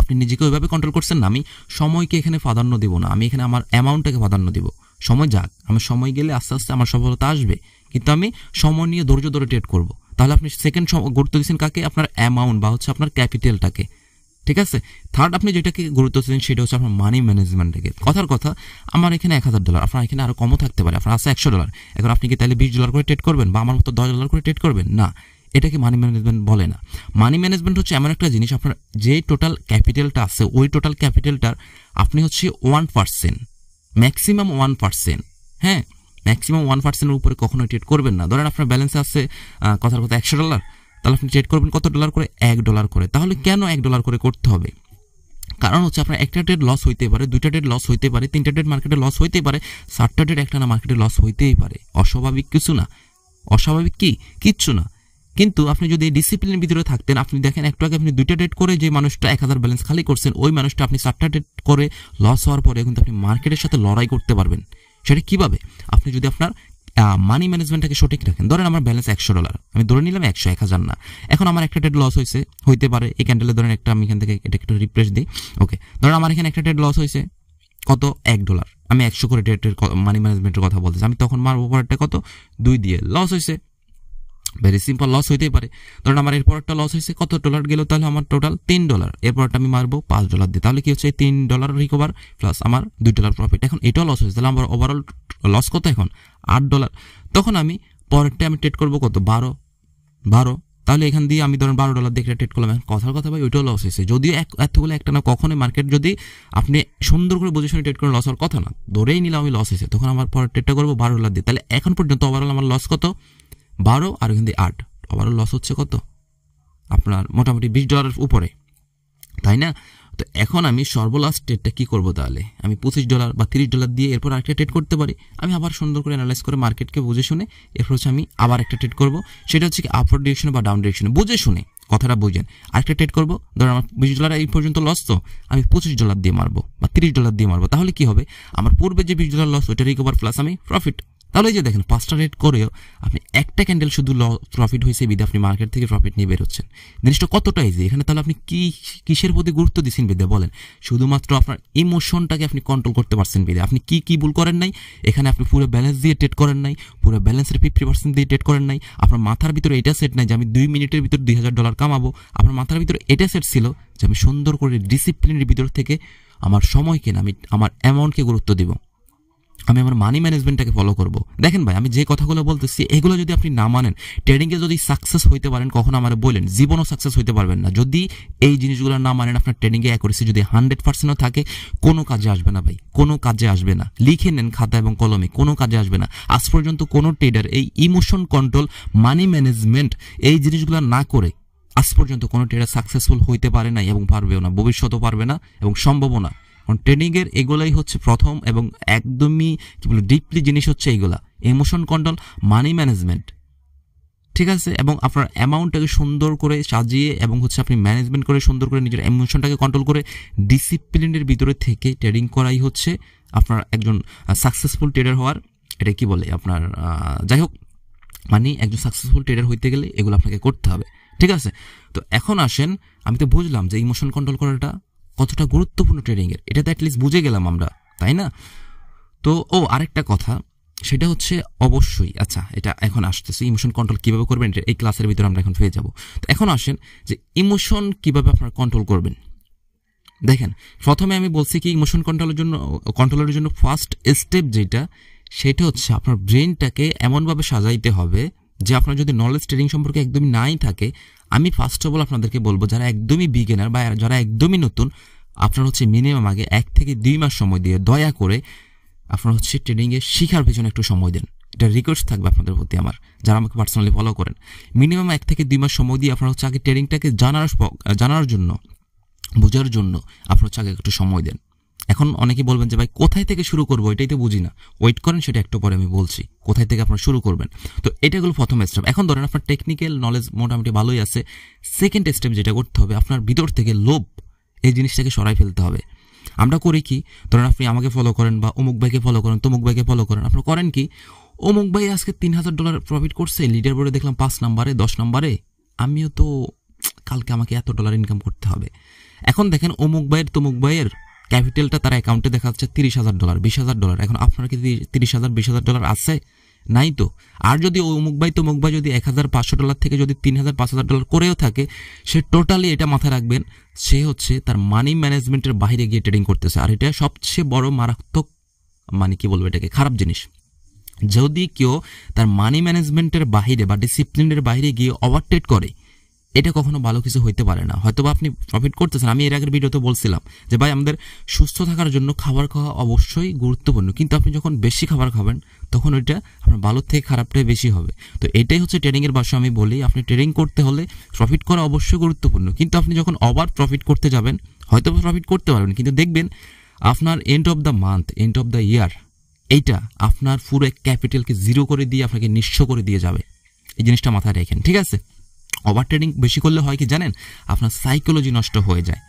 আপনি নিজেকে ওইভাবে কন্ট্রোল করছেন না আমি সময়কে এখানে প্রাধান্য দেবো না আমি এখানে আমার অ্যামাউন্টটাকে প্রাধান্য দেবো সময় যাক আমার সময় গেলে আস্তে আস্তে আমার সফলতা আসবে কিন্তু আমি সময় নিয়ে ধৈর্য ধরে ট্রেড করব তাহলে আপনি সেকেন্ড গুরুত্ব দিচ্ছেন কাকে আপনার অ্যামাউন্ট বা হচ্ছে আপনার ক্যাপিটালটাকে ঠিক আছে থার্ড আপনি যেটাকে গুরুত্ব দিচ্ছেন সেটা হচ্ছে আপনার মানি ম্যানেজমেন্টটাকে কথার কথা আমার এখানে এক হাজার ডলার আপনার এখানে আরও কমও থাকতে পারে আপনার আছে একশো ডলার এখন আপনি কি তাহলে বিশ ডলার করে ট্রেড করবেন বা আমার মতো দশ ডলার করে ট্রেড করবেন না এটাকে মানি ম্যানেজমেন্ট বলে না মানি ম্যানেজমেন্ট হচ্ছে এমন একটা জিনিস আপনার যে টোটাল ক্যাপিটালটা আছে ওই টোটাল ক্যাপিটালটার আপনি হচ্ছে one percent maximum one percent হ্যাঁ ম্যাক্সিমাম ওয়ান পার্সেন্টের উপরে কখনো ট্রেড করবেন না ধরেন আপনার ব্যালেন্স আছে কথার কথা একশো ডলার তাহলে আপনি ট্রেড করবেন কত ডলার করে এক ডলার করে তাহলে কেন এক ডলার করে করতে হবে কারণ হচ্ছে আপনার একটা ডেট লস হইতে পারে দুইটা ডেট লস হইতে পারে তিনটা ডেট মার্কেটে লস হইতে পারে সাতটা ডেট একটা না মার্কেটে লস হইতেই পারে অস্বাভাবিক কিছু না অস্বাভাবিক কি কিচ্ছু না কিন্তু আপনি যদি ডিসিপ্লিনের ভিতরে থাকতেন আপনি দেখেন একটু আগে আপনি দুইটা ডেট করে যে মানুষটা এক হাজার ব্যালেন্স খালি করছেন ওই মানুষটা আপনি চারটা ডেট করে লস হওয়ার পরে কিন্তু আপনি মার্কেটের সাথে লড়াই করতে পারবেন সেটা কীভাবে আপনি যদি আপনার মানি ম্যানেজমেন্টটাকে সঠিক রাখেন ধরেন আমার ব্যালেন্স একশো ডলার আমি ধরে নিলাম একশো এক হাজার না এখন আমার একটা ট্রেড লস হয়েছে হইতে পারে এই ক্যান্ডেলে ধরেন একটা আমি এখান থেকে এটা একটু রিপ্লেস দিই ওকে ধরেন আমার এখানে একটা ট্রেড লস হয়েছে কত এক ডলার আমি একশো করে ট্রেডের মানি ম্যানেজমেন্টের কথা বলতেছি আমি তখন মারবো পরেরটা কত দুই দিয়ে লস হয়েছে ভেরি সিম্পল লস হইতেই পারে ধরুন আমার এরপর একটা লস হয়েছে কত ডলার গেল তাহলে আমার টোটাল তিন ডলার পরটা আমি মারবো পাঁচ ডলার দিয়ে তাহলে কি হচ্ছে তিন ডলার রিকভার প্লাস আমার দুই ডলার প্রফিট এখন এটাও লস হয়েছে তাহলে আমার ওভারঅল লস কত এখন আট ডলার তখন আমি পরেরটা আমি ট্রেড করবো কত বারো বারো তাহলে এখান দিয়ে আমি ধরেন বারো ডলার দেখে ট্রেড করলাম কথার কথা ভাই ওইটাও লস হয়েছে যদিও এক এতগুলো একটা না কখনোই মার্কেট যদি আপনি সুন্দর করে বুঝে শুনে ট্রেড করেন লস হওয়ার কথা না ধরেই নিলাম আমি লস হয়েছে তখন আমার পরের ট্রেডটা করবো বারো ডলার দিয়ে তাহলে এখন পর্যন্ত ওভারঅল আমার লস কত বারো আর ওখান থেকে আট আবারও লস হচ্ছে কত আপনার মোটামুটি বিশ ডলারের উপরে তাই না তো এখন আমি সর্বলাস্ট ট্রেডটা কী করবো তাহলে আমি পঁচিশ ডলার বা তিরিশ ডলার দিয়ে এরপর আরেকটা ট্রেড করতে পারি আমি আবার সুন্দর করে অ্যানালাইজ করে মার্কেটকে বুঝে শুনে এরপর হচ্ছে আমি আবার একটা ট্রেড করবো সেটা হচ্ছে কি আপওয়ার্ড ডিরেকশনে বা ডাউন ডিরেকশনে বুঝে শুনে কথাটা বুঝেন আরেকটা ট্রেড করবো ধরুন আমার বিশ ডলার এই পর্যন্ত লস তো আমি পঁচিশ ডলার দিয়ে মারবো বা তিরিশ ডলার দিয়ে মারবো তাহলে কি হবে আমার পূর্বে যে বিশ ডলার লস ওইটা রিকভার প্লাস আমি প্রফিট তাহলে যে দেখেন পাঁচটা রেট করেও আপনি একটা ক্যান্ডেল শুধু ল প্রফিট হয়েছে বিদে আপনি মার্কেট থেকে প্রফিট নিয়ে বেরোচ্ছেন জিনিসটা কতটা ইজি এখানে তাহলে আপনি কী কিসের প্রতি গুরুত্ব দিচ্ছেন বিদে বলেন শুধুমাত্র আপনার ইমোশনটাকে আপনি কন্ট্রোল করতে পারছেন বিদে আপনি কি কি ভুল করেন নাই এখানে আপনি পুরো ব্যালেন্স দিয়ে ট্রেড করেন নাই পুরো ব্যালেন্সের ফিফটি পার্সেন্ট দিয়ে ট্রেড করেন নাই আপনার মাথার ভিতরে এটা সেট নাই যে আমি দুই মিনিটের ভিতর দুই হাজার ডলার কামাবো আপনার মাথার ভিতরে এটা সেট ছিল যে আমি সুন্দর করে ডিসিপ্লিনের ভিতর থেকে আমার সময়কে আমি আমার অ্যামাউন্টকে গুরুত্ব দেবো আমি আমার মানি ম্যানেজমেন্টটাকে ফলো করব দেখেন ভাই আমি যে কথাগুলো বলতেছি এগুলো যদি আপনি না মানেন ট্রেডিংয়ে যদি সাকসেস হইতে পারেন কখনো আমার বলেন জীবনও সাকসেস হইতে পারবেন না যদি এই জিনিসগুলো না মানেন আপনার ট্রেডিংয়ে অ্যাকুরেসি যদি হান্ড্রেড পার্সেন্টও থাকে কোনো কাজে আসবে না ভাই কোনো কাজে আসবে না লিখে নেন খাতা এবং কলমে কোনো কাজে আসবে না আজ পর্যন্ত কোনো ট্রেডার এই ইমোশন কন্ট্রোল মানি ম্যানেজমেন্ট এই জিনিসগুলো না করে আজ পর্যন্ত কোনো ট্রেডার সাকসেসফুল হইতে পারে নাই এবং পারবেও না ভবিষ্যতও পারবে না এবং সম্ভবও না কারণ ট্রেডিংয়ের এগুলাই হচ্ছে প্রথম এবং একদমই কী বলবো ডিপলি জিনিস হচ্ছে এইগুলা ইমোশন কন্ট্রোল মানি ম্যানেজমেন্ট ঠিক আছে এবং আপনার অ্যামাউন্টটাকে সুন্দর করে সাজিয়ে এবং হচ্ছে আপনি ম্যানেজমেন্ট করে সুন্দর করে নিজের এমোশনটাকে কন্ট্রোল করে ডিসিপ্লিনের ভিতরে থেকে ট্রেডিং করাই হচ্ছে আপনার একজন সাকসেসফুল ট্রেডার হওয়ার এটা কি বলে আপনার যাই হোক মানে একজন সাকসেসফুল ট্রেডার হইতে গেলে এগুলো আপনাকে করতে হবে ঠিক আছে তো এখন আসেন আমি তো বুঝলাম যে ইমোশন কন্ট্রোল করাটা কতটা গুরুত্বপূর্ণ ট্রেডিংয়ের এটা তো অ্যাটলিস্ট বুঝে গেলাম আমরা তাই না তো ও আরেকটা কথা সেটা হচ্ছে অবশ্যই আচ্ছা এটা এখন আসতেছে ইমোশন কন্ট্রোল কীভাবে করবেন এই ক্লাসের ভিতরে আমরা এখন ফিরে যাব তো এখন আসেন যে ইমোশন কীভাবে আপনারা কন্ট্রোল করবেন দেখেন প্রথমে আমি বলছি কি ইমোশন কন্ট্রোলের জন্য কন্ট্রোলের জন্য ফার্স্ট স্টেপ যেটা সেটা হচ্ছে আপনার ব্রেনটাকে এমনভাবে সাজাইতে হবে যে আপনার যদি নলেজ ট্রেডিং সম্পর্কে একদমই নাই থাকে আমি ফার্স্ট অফ অল আপনাদেরকে বলবো যারা একদমই বিগেনার বা যারা একদমই নতুন আপনার হচ্ছে মিনিমাম আগে এক থেকে দুই মাস সময় দিয়ে দয়া করে আপনার হচ্ছে ট্রেডিংয়ে শেখার পিছনে একটু সময় দেন এটা রিকোয়েস্ট থাকবে আপনাদের প্রতি আমার যারা আমাকে পার্সোনালি ফলো করেন মিনিমাম এক থেকে দুই মাস সময় দিয়ে আপনার হচ্ছে আগে ট্রেডিংটাকে জানার জানার জন্য বোঝার জন্য আপনার হচ্ছে আগে একটু সময় দেন এখন অনেকে বলবেন যে ভাই কোথায় থেকে শুরু করবো এটাই তো বুঝি না ওয়েট করেন সেটা একটু পরে আমি বলছি কোথায় থেকে আপনারা শুরু করবেন তো এটাগুলো প্রথম স্টেপ এখন ধরেন আপনার টেকনিক্যাল নলেজ মোটামুটি ভালোই আছে সেকেন্ড স্টেপ যেটা করতে হবে আপনার ভিতর থেকে লোভ এই জিনিসটাকে সরাই ফেলতে হবে আমরা করি কি ধরেন আপনি আমাকে ফলো করেন বা অমুক ভাইকে ফলো করেন তমুক ভাইকে ফলো করেন আপনি করেন কি অমুক ভাই আজকে তিন হাজার ডলার প্রফিট করছে লিডার বোর্ডে দেখলাম পাঁচ নাম্বারে দশ নাম্বারে আমিও তো কালকে আমাকে এত ডলার ইনকাম করতে হবে এখন দেখেন অমুক ভাইয়ের তমুক ভাইয়ের ক্যাপিটালটা তার অ্যাকাউন্টে দেখা যাচ্ছে তিরিশ হাজার ডলার বিশ হাজার ডলার এখন আপনার কি তিরিশ হাজার বিশ হাজার ডলার আছে নাই তো আর যদি অমুক ভাই মুখ ভাই যদি এক হাজার পাঁচশো ডলার থেকে যদি তিন হাজার পাঁচ হাজার ডলার করেও থাকে সে টোটালি এটা মাথায় রাখবেন সে হচ্ছে তার মানি ম্যানেজমেন্টের বাইরে গিয়ে ট্রেডিং করতেছে আর এটা সবচেয়ে বড় মারাত্মক মানে কি বলবো এটাকে খারাপ জিনিস যদি কেউ তার মানি ম্যানেজমেন্টের বাইরে বা ডিসিপ্লিনের বাইরে গিয়ে ওভারটেট করে এটা কখনো ভালো কিছু হইতে পারে না হয়তো বা আপনি প্রফিট করতেছেন আমি এর আগের ভিডিওতে বলছিলাম যে ভাই আমাদের সুস্থ থাকার জন্য খাবার খাওয়া অবশ্যই গুরুত্বপূর্ণ কিন্তু আপনি যখন বেশি খাবার খাবেন তখন ওইটা আপনার ভালোর থেকে খারাপটাই বেশি হবে তো এটাই হচ্ছে ট্রেডিংয়ের বাসা আমি বলি আপনি ট্রেডিং করতে হলে প্রফিট করা অবশ্যই গুরুত্বপূর্ণ কিন্তু আপনি যখন অবার প্রফিট করতে যাবেন হয়তো প্রফিট করতে পারবেন কিন্তু দেখবেন আপনার end of the month end of the year এইটা আপনার পুরো ক্যাপিটালকে জিরো করে দিয়ে আপনাকে নিঃস্ব করে দিয়ে যাবে এই জিনিসটা মাথায় রেখেন ঠিক আছে ওভার ট্রেডিং বেশি করলে হয় কি জানেন আপনার সাইকোলজি নষ্ট হয়ে যায়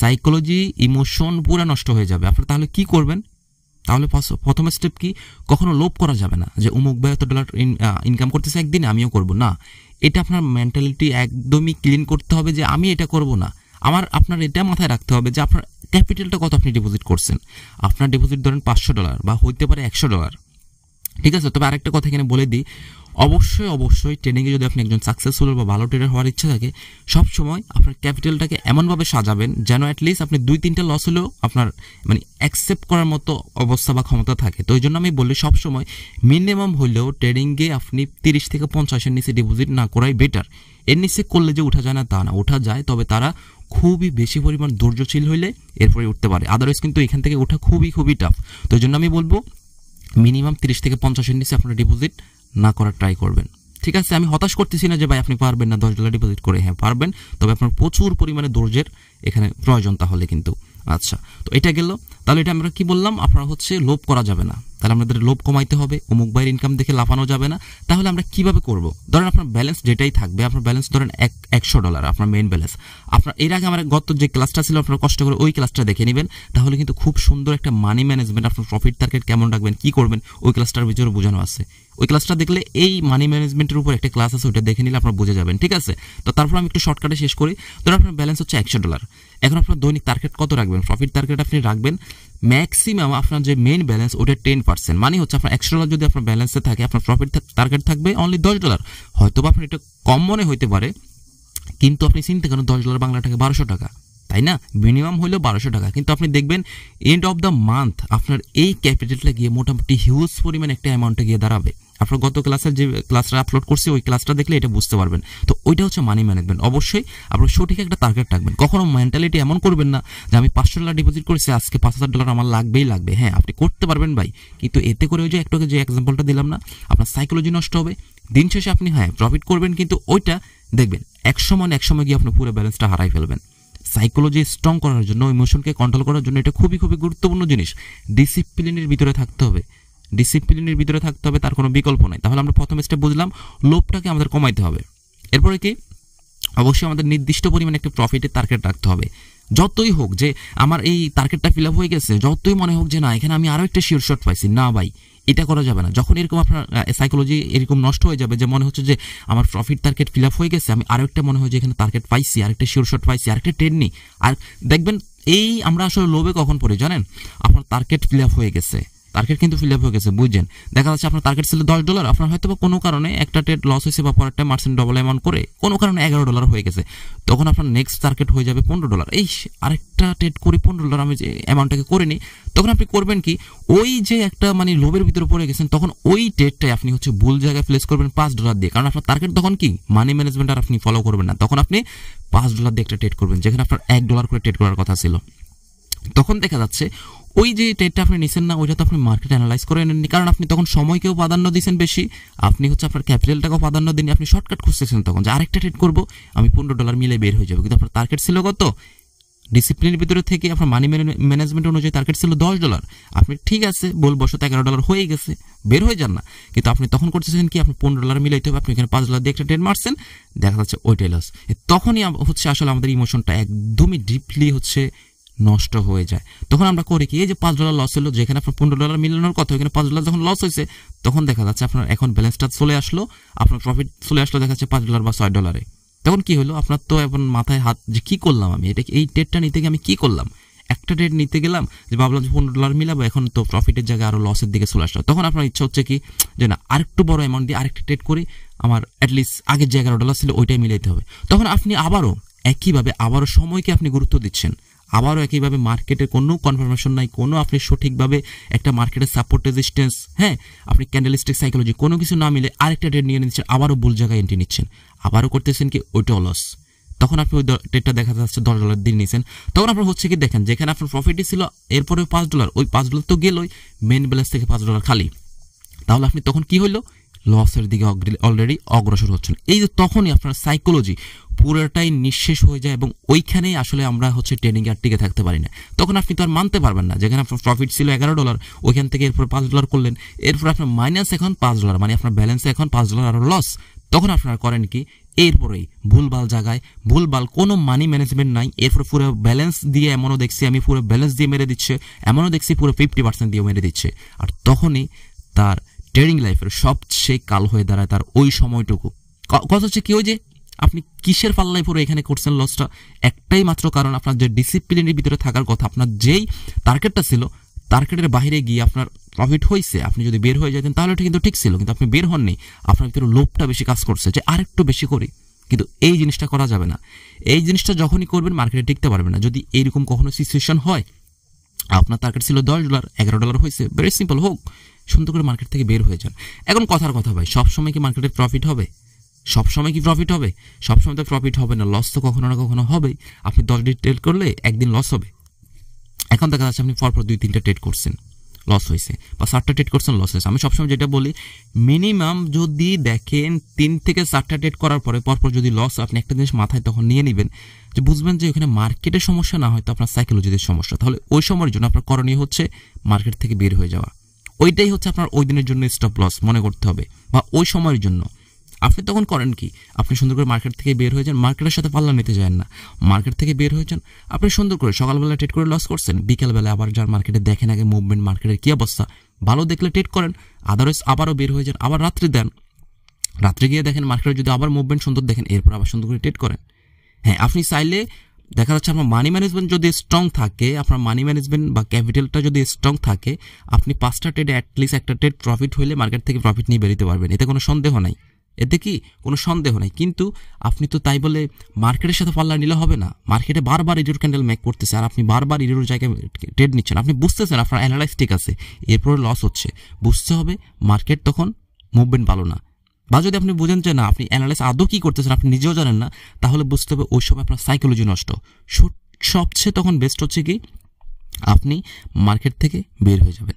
সাইকোলজি ইমোশন পুরো নষ্ট হয়ে যাবে আপনার তাহলে কি করবেন তাহলে প্রথম স্টেপ কি কখনো লোভ করা যাবে না যে অমুক ভাই এত ডলার ইনকাম করতেছে একদিনে আমিও করব না এটা আপনার মেন্টালিটি একদমই ক্লিন করতে হবে যে আমি এটা করব না আমার আপনার এটা মাথায় রাখতে হবে যে আপনার ক্যাপিটালটা কত আপনি ডিপোজিট করছেন আপনার ডিপোজিট ধরেন পাঁচশো ডলার বা হইতে পারে একশো ডলার ঠিক আছে তবে আরেকটা কথা এখানে বলে দিই অবশ্যই অবশ্যই ট্রেনিংয়ে যদি আপনি একজন সাকসেসফুল বা ভালো ট্রেডার হওয়ার ইচ্ছা থাকে সবসময় আপনার ক্যাপিটালটাকে এমনভাবে সাজাবেন যেন অ্যাটলিস্ট আপনি দুই তিনটা লস হলেও আপনার মানে অ্যাকসেপ্ট করার মতো অবস্থা বা ক্ষমতা থাকে তো ওই জন্য আমি বলি সবসময় মিনিমাম হলেও ট্রেডিংয়ে আপনি তিরিশ থেকে পঞ্চাশের নিচে ডিপোজিট না করাই বেটার এর নিচে করলে যে ওঠা যায় না তা না ওঠা যায় তবে তারা খুবই বেশি পরিমাণ ধৈর্যশীল হইলে এরপরে উঠতে পারে আদারওয়াইজ কিন্তু এখান থেকে ওঠা খুবই খুবই টাফ তো ওই জন্য আমি বলবো মিনিমাম তিরিশ থেকে পঞ্চাশের নিচে আপনার ডিপোজিট না করার ট্রাই করবেন ঠিক আছে আমি হতাশ করতেছি না যে ভাই আপনি পারবেন না দশ ডলার ডিপোজিট করে হ্যাঁ পারবেন তবে আপনার প্রচুর পরিমাণে ধৈর্যের এখানে প্রয়োজন তাহলে কিন্তু আচ্ছা তো এটা গেল তাহলে এটা আমরা কি বললাম আপনারা হচ্ছে লোভ করা যাবে না তাহলে আমাদের লোভ কমাইতে হবে অমুক বাইর ইনকাম দেখে লাফানো যাবে না তাহলে আমরা কিভাবে করব ধরেন আপনার ব্যালেন্স যেটাই থাকবে আপনার ব্যালেন্স ধরেন এক একশো ডলার আপনার মেন ব্যালেন্স আপনার এর আগে আমার গত যে ক্লাসটা ছিল আপনার কষ্ট করে ওই ক্লাসটা দেখে নেবেন তাহলে কিন্তু খুব সুন্দর একটা মানি ম্যানেজমেন্ট আপনার প্রফিট টার্গেট কেমন রাখবেন কি করবেন ওই ক্লাসটার ভিতরে বোঝানো আছে ওই ক্লাসটা দেখলে এই মানি ম্যানেজমেন্টের উপর একটা ক্লাস আছে ওইটা দেখে নিলে আপনার বুঝে যাবেন ঠিক আছে তো তারপর আমি একটু শর্টকাটে শেষ করি ধরুন আপনার ব্যালেন্স হচ্ছে একশো ডলার এখন আপনার দৈনিক টার্গেট কত রাখবেন প্রফিট টার্গেট আপনি রাখবেন ম্যাক্সিমাম আপনার যে মেন ব্যালেন্স ওটা টেন পার্সেন্ট মানে হচ্ছে আপনার একশো ডলার যদি আপনার ব্যালেন্সে থাকে আপনার প্রফিট টার্গেট থাকবে অনলি দশ ডলার হয়তো বা আপনার এটা কম মনে হইতে পারে কিন্তু আপনি চিন্তা করেন দশ ডলার বাংলা টাকা বারোশো টাকা তাই না মিনিমাম হলেও বারোশো টাকা কিন্তু আপনি দেখবেন এন্ড অফ দ্য মান্থ আপনার এই ক্যাপিটালটা গিয়ে মোটামুটি হিউজ পরিমাণ একটা অ্যামাউন্টে গিয়ে দাঁড়াবে আপনার গত ক্লাসের যে ক্লাসটা আপলোড করছি ওই ক্লাসটা দেখলে এটা বুঝতে পারবেন তো ওইটা হচ্ছে মানি ম্যানেজমেন্ট অবশ্যই আপনার সঠিক একটা টার্গেট রাখবেন কখনো মেন্টালিটি এমন করবেন না যে আমি পাঁচশো ডলার ডিপোজিট করেছি আজকে পাঁচ হাজার ডলার আমার লাগবেই লাগবে হ্যাঁ আপনি করতে পারবেন ভাই কিন্তু এতে করে ওই যে একটা যে এক্সাম্পলটা দিলাম না আপনার সাইকোলজি নষ্ট হবে দিন শেষে আপনি হ্যাঁ প্রফিট করবেন কিন্তু ওইটা দেখবেন এক সময় এক সময় গিয়ে আপনি পুরো ব্যালেন্সটা হারাই ফেলবেন সাইকোলজি স্ট্রং করার জন্য ইমোশনকে কন্ট্রোল করার জন্য এটা খুবই খুবই গুরুত্বপূর্ণ জিনিস ডিসিপ্লিনের ভিতরে থাকতে হবে ডিসিপ্লিনের ভিতরে থাকতে হবে তার কোনো বিকল্প নাই তাহলে আমরা প্রথম স্টেপ বুঝলাম লোভটাকে আমাদের কমাইতে হবে এরপরে কি অবশ্যই আমাদের নির্দিষ্ট পরিমাণে একটা প্রফিটের টার্গেট রাখতে হবে যতই হোক যে আমার এই টার্গেটটা ফিল আপ হয়ে গেছে যতই মনে হোক যে না এখানে আমি আরও একটা শিওর শট পাইছি না ভাই এটা করা যাবে না যখন এরকম আপনার সাইকোলজি এরকম নষ্ট হয়ে যাবে যে মনে হচ্ছে যে আমার প্রফিট টার্গেট ফিল আপ হয়ে গেছে আমি আরও একটা মনে হয় যে এখানে টার্গেট পাইছি আরেকটা শিওর শট পাইছি আরেকটা ট্রেন নিই আর দেখবেন এই আমরা আসলে লোভে কখন পড়ি জানেন আপনার টার্গেট ফিল আপ হয়ে গেছে টার্গেট কিন্তু ফিল আপ হয়ে গেছে বুঝছেন দেখা যাচ্ছে আপনার টার্গেট ছিল দশ ডলার আপনার হয়তো বা কোনো কারণে একটা ট্রেড লস হয়েছে বা পরেরটা মার্সেন্ট ডবল অ্যামাউন্ট করে কোনো কারণে এগারো ডলার হয়ে গেছে তখন আপনার নেক্সট টার্গেট হয়ে যাবে পনেরো ডলার এই আরেকটা ট্রেড করে পনেরো ডলার আমি যে অ্যামাউন্টটাকে করে নিই তখন আপনি করবেন কি ওই যে একটা মানে লোভের ভিতরে পড়ে গেছেন তখন ওই ট্রেডটাই আপনি হচ্ছে ভুল জায়গায় প্লেস করবেন পাঁচ ডলার দিয়ে কারণ আপনার টার্গেট তখন কি মানি ম্যানেজমেন্ট আর আপনি ফলো করবেন না তখন আপনি পাঁচ ডলার দিয়ে একটা ট্রেড করবেন যেখানে আপনার এক ডলার করে ট্রেড করার কথা ছিল তখন দেখা যাচ্ছে ওই যে ট্রেডটা আপনি নিছেন না ওইটা তো আপনি মার্কেট অ্যানালাইজ করে নেননি কারণ আপনি তখন সময়কেও প্রাধান্য দিয়েছেন বেশি আপনি হচ্ছে আপনার ক্যাপিটালটাকেও প্রাধান্য দিন আপনি শর্টকাট খুঁজতেছেন তখন যে আরেকটা ট্রেড করবো আমি পনেরো ডলার মিলে বের হয়ে যাবো কিন্তু আপনার টার্গেট ছিল কত ডিসিপ্লিনের ভিতরে থেকে আপনার মানি ম্যানেজমেন্ট অনুযায়ী টার্গেট ছিল দশ ডলার আপনি ঠিক আছে বলবশত এগারো ডলার হয়ে গেছে বের হয়ে যান না কিন্তু আপনি তখন করতেছেন কি আপনি পনেরো ডলার মিলাইতে হবে আপনি এখানে পাঁচ ডলার দিয়ে একটা ট্রেন মারছেন দেখা যাচ্ছে ওইটাই লস তখনই হচ্ছে আসলে আমাদের ইমোশনটা একদমই ডিপলি হচ্ছে নষ্ট হয়ে যায় তখন আমরা করি কি এই যে পাঁচ ডলার লস হলো যেখানে আপনার পনেরো ডলার মিলানোর কথা ওইখানে পাঁচ ডলার যখন লস হয়েছে তখন দেখা যাচ্ছে আপনার এখন ব্যালেন্সটা চলে আসলো আপনার প্রফিট চলে আসলো দেখা যাচ্ছে পাঁচ ডলার বা ছয় ডলারে তখন কি হলো আপনার তো এখন মাথায় হাত যে কী করলাম আমি এটা এই ডেটটা নিতে গিয়ে আমি কী করলাম একটা ডেট নিতে গেলাম যে ভাবলাম যে পনেরো ডলার মিলাবো এখন তো প্রফিটের জায়গায় আরও লসের দিকে চলে আসলো তখন আপনার ইচ্ছা হচ্ছে কি যে না আরেকটু বড় অ্যামাউন্ট দিয়ে আরেকটা ডেট করি আমার অ্যাটলিস্ট আগের যে এগারো ডলার ছিল ওইটাই মিলাইতে হবে তখন আপনি আবারও একইভাবে আবারও সময়কে আপনি গুরুত্ব দিচ্ছেন আবারও একইভাবে মার্কেটের কোনো কনফার্মেশন নাই কোনো আপনি সঠিকভাবে একটা মার্কেটের সাপোর্ট রেজিস্ট্যান্স হ্যাঁ আপনি ক্যান্ডেলিস্টিক সাইকোলজি কোনো কিছু না মিলে আরেকটা ডেট নিয়ে নিচ্ছেন আবারও ভুল জায়গায় এন্ট্রি নিচ্ছেন আবারও করতেছেন কি ওইটাও লস তখন আপনি ওই ডেটটা দেখা যাচ্ছে দশ ডলার দিয়ে নিয়েছেন তখন আপনার হচ্ছে কি দেখেন যেখানে আপনার প্রফিটই ছিল এরপরে পাঁচ ডলার ওই পাঁচ ডলার তো গেলই মেন ব্যালেন্স থেকে পাঁচ ডলার খালি তাহলে আপনি তখন কি হইলো লসের দিকে অলরেডি অগ্রসর হচ্ছেন এই যে তখনই আপনার সাইকোলজি পুরোটাই নিঃশেষ হয়ে যায় এবং ওইখানেই আসলে আমরা হচ্ছে ট্রেনিং আর টিকে থাকতে পারি না তখন আপনি তো আর মানতে পারবেন না যেখানে আপনার প্রফিট ছিল এগারো ডলার ওইখান থেকে এরপর পাঁচ ডলার করলেন এরপর আপনার মাইনাস এখন পাঁচ ডলার মানে আপনার ব্যালেন্সে এখন পাঁচ ডলার আরও লস তখন আপনারা করেন কি এরপরেই ভুলভাল জায়গায় ভুলভাল কোনো মানি ম্যানেজমেন্ট নাই এরপর পুরো ব্যালেন্স দিয়ে এমনও দেখছি আমি পুরো ব্যালেন্স দিয়ে মেরে দিচ্ছে এমনও দেখছি পুরো ফিফটি পার্সেন্ট দিয়ে মেরে দিচ্ছে আর তখনই তার ট্রেডিং লাইফের সবচেয়ে কাল হয়ে দাঁড়ায় তার ওই সময়টুকু কথা হচ্ছে কি ওই যে আপনি কিসের পাল্লায় পড়ে এখানে করছেন লসটা একটাই মাত্র কারণ আপনার যে ডিসিপ্লিনের ভিতরে থাকার কথা আপনার যেই টার্গেটটা ছিল টার্গেটের বাইরে গিয়ে আপনার প্রফিট হয়েছে আপনি যদি বের হয়ে যেতেন তাহলে এটা কিন্তু ঠিক ছিল কিন্তু আপনি বের হননি আপনার ভিতরে লোভটা বেশি কাজ করছে যে আরেকটু বেশি করি কিন্তু এই জিনিসটা করা যাবে না এই জিনিসটা যখনই করবেন মার্কেটে টিকতে পারবে না যদি এইরকম কখনো সিচুয়েশন হয় আপনার টার্গেট ছিল দশ ডলার এগারো ডলার হয়েছে ভেরি সিম্পল হোক সুন্দর করে মার্কেট থেকে বের হয়ে যান এখন কথার কথা ভাই সবসময় কি মার্কেটের প্রফিট হবে সবসময় কি প্রফিট হবে সবসময় তো প্রফিট হবে না লস তো কখনো না কখনো হবেই আপনি দশটি ট্রেড করলে একদিন লস হবে এখন দেখা যাচ্ছে আপনি পরপর দুই তিনটা ট্রেড করছেন লস হয়েছে বা সাতটা ট্রেড করছেন লস হয়েছে আমি সবসময় যেটা বলি মিনিমাম যদি দেখেন তিন থেকে চারটা ট্রেড করার পরে পরপর যদি লস আপনি একটা জিনিস মাথায় তখন নিয়ে নেবেন যে বুঝবেন যে ওখানে মার্কেটের সমস্যা না হয়তো আপনার সাইকোলজিদের সমস্যা তাহলে ওই সময়ের জন্য আপনার করণীয় হচ্ছে মার্কেট থেকে বের হয়ে যাওয়া ওইটাই হচ্ছে আপনার ওই দিনের জন্য স্টপ লস মনে করতে হবে বা ওই সময়ের জন্য আপনি তখন করেন কি আপনি সুন্দর করে মার্কেট থেকে বের হয়ে যান মার্কেটের সাথে পাল্লা নিতে যান না মার্কেট থেকে বের হয়ে যান আপনি সুন্দর করে সকালবেলা ট্রেড করে লস করছেন বিকালবেলা আবার যার মার্কেটে দেখেন আগে মুভমেন্ট মার্কেটের কী অবস্থা ভালো দেখলে ট্রেড করেন আদারওয়াইজ আবারও বের হয়ে যান আবার রাত্রে দেন রাত্রে গিয়ে দেখেন মার্কেটে যদি আবার মুভমেন্ট সুন্দর দেখেন এরপর আবার সুন্দর করে ট্রেড করেন হ্যাঁ আপনি চাইলে দেখা যাচ্ছে আপনার মানি ম্যানেজমেন্ট যদি স্ট্রং থাকে আপনার মানি ম্যানেজমেন্ট বা ক্যাপিটালটা যদি স্ট্রং থাকে আপনি পাঁচটা ট্রেড অ্যাটলিস্ট একটা ট্রেড প্রফিট হলে মার্কেট থেকে প্রফিট নিয়ে বেরোতে পারবেন এতে কোনো সন্দেহ নাই এতে কি কোনো সন্দেহ নেই কিন্তু আপনি তো তাই বলে মার্কেটের সাথে পাল্লা নিলে হবে না মার্কেটে বারবার ইডোর ক্যান্ডেল মেক করতেছে আর আপনি বারবার ইডোর জায়গায় ট্রেড নিচ্ছেন আপনি বুঝতেছেন আপনার অ্যানালাইস ঠিক আছে এরপরে লস হচ্ছে বুঝতে হবে মার্কেট তখন মুভমেন্ট ভালো না বা যদি আপনি বোঝেন যে না আপনি অ্যানালাইস আদৌ কী করতেছেন আপনি নিজেও জানেন না তাহলে বুঝতে হবে ওই সময় আপনার সাইকোলজি নষ্ট সবচেয়ে তখন বেস্ট হচ্ছে কি আপনি মার্কেট থেকে বের হয়ে যাবেন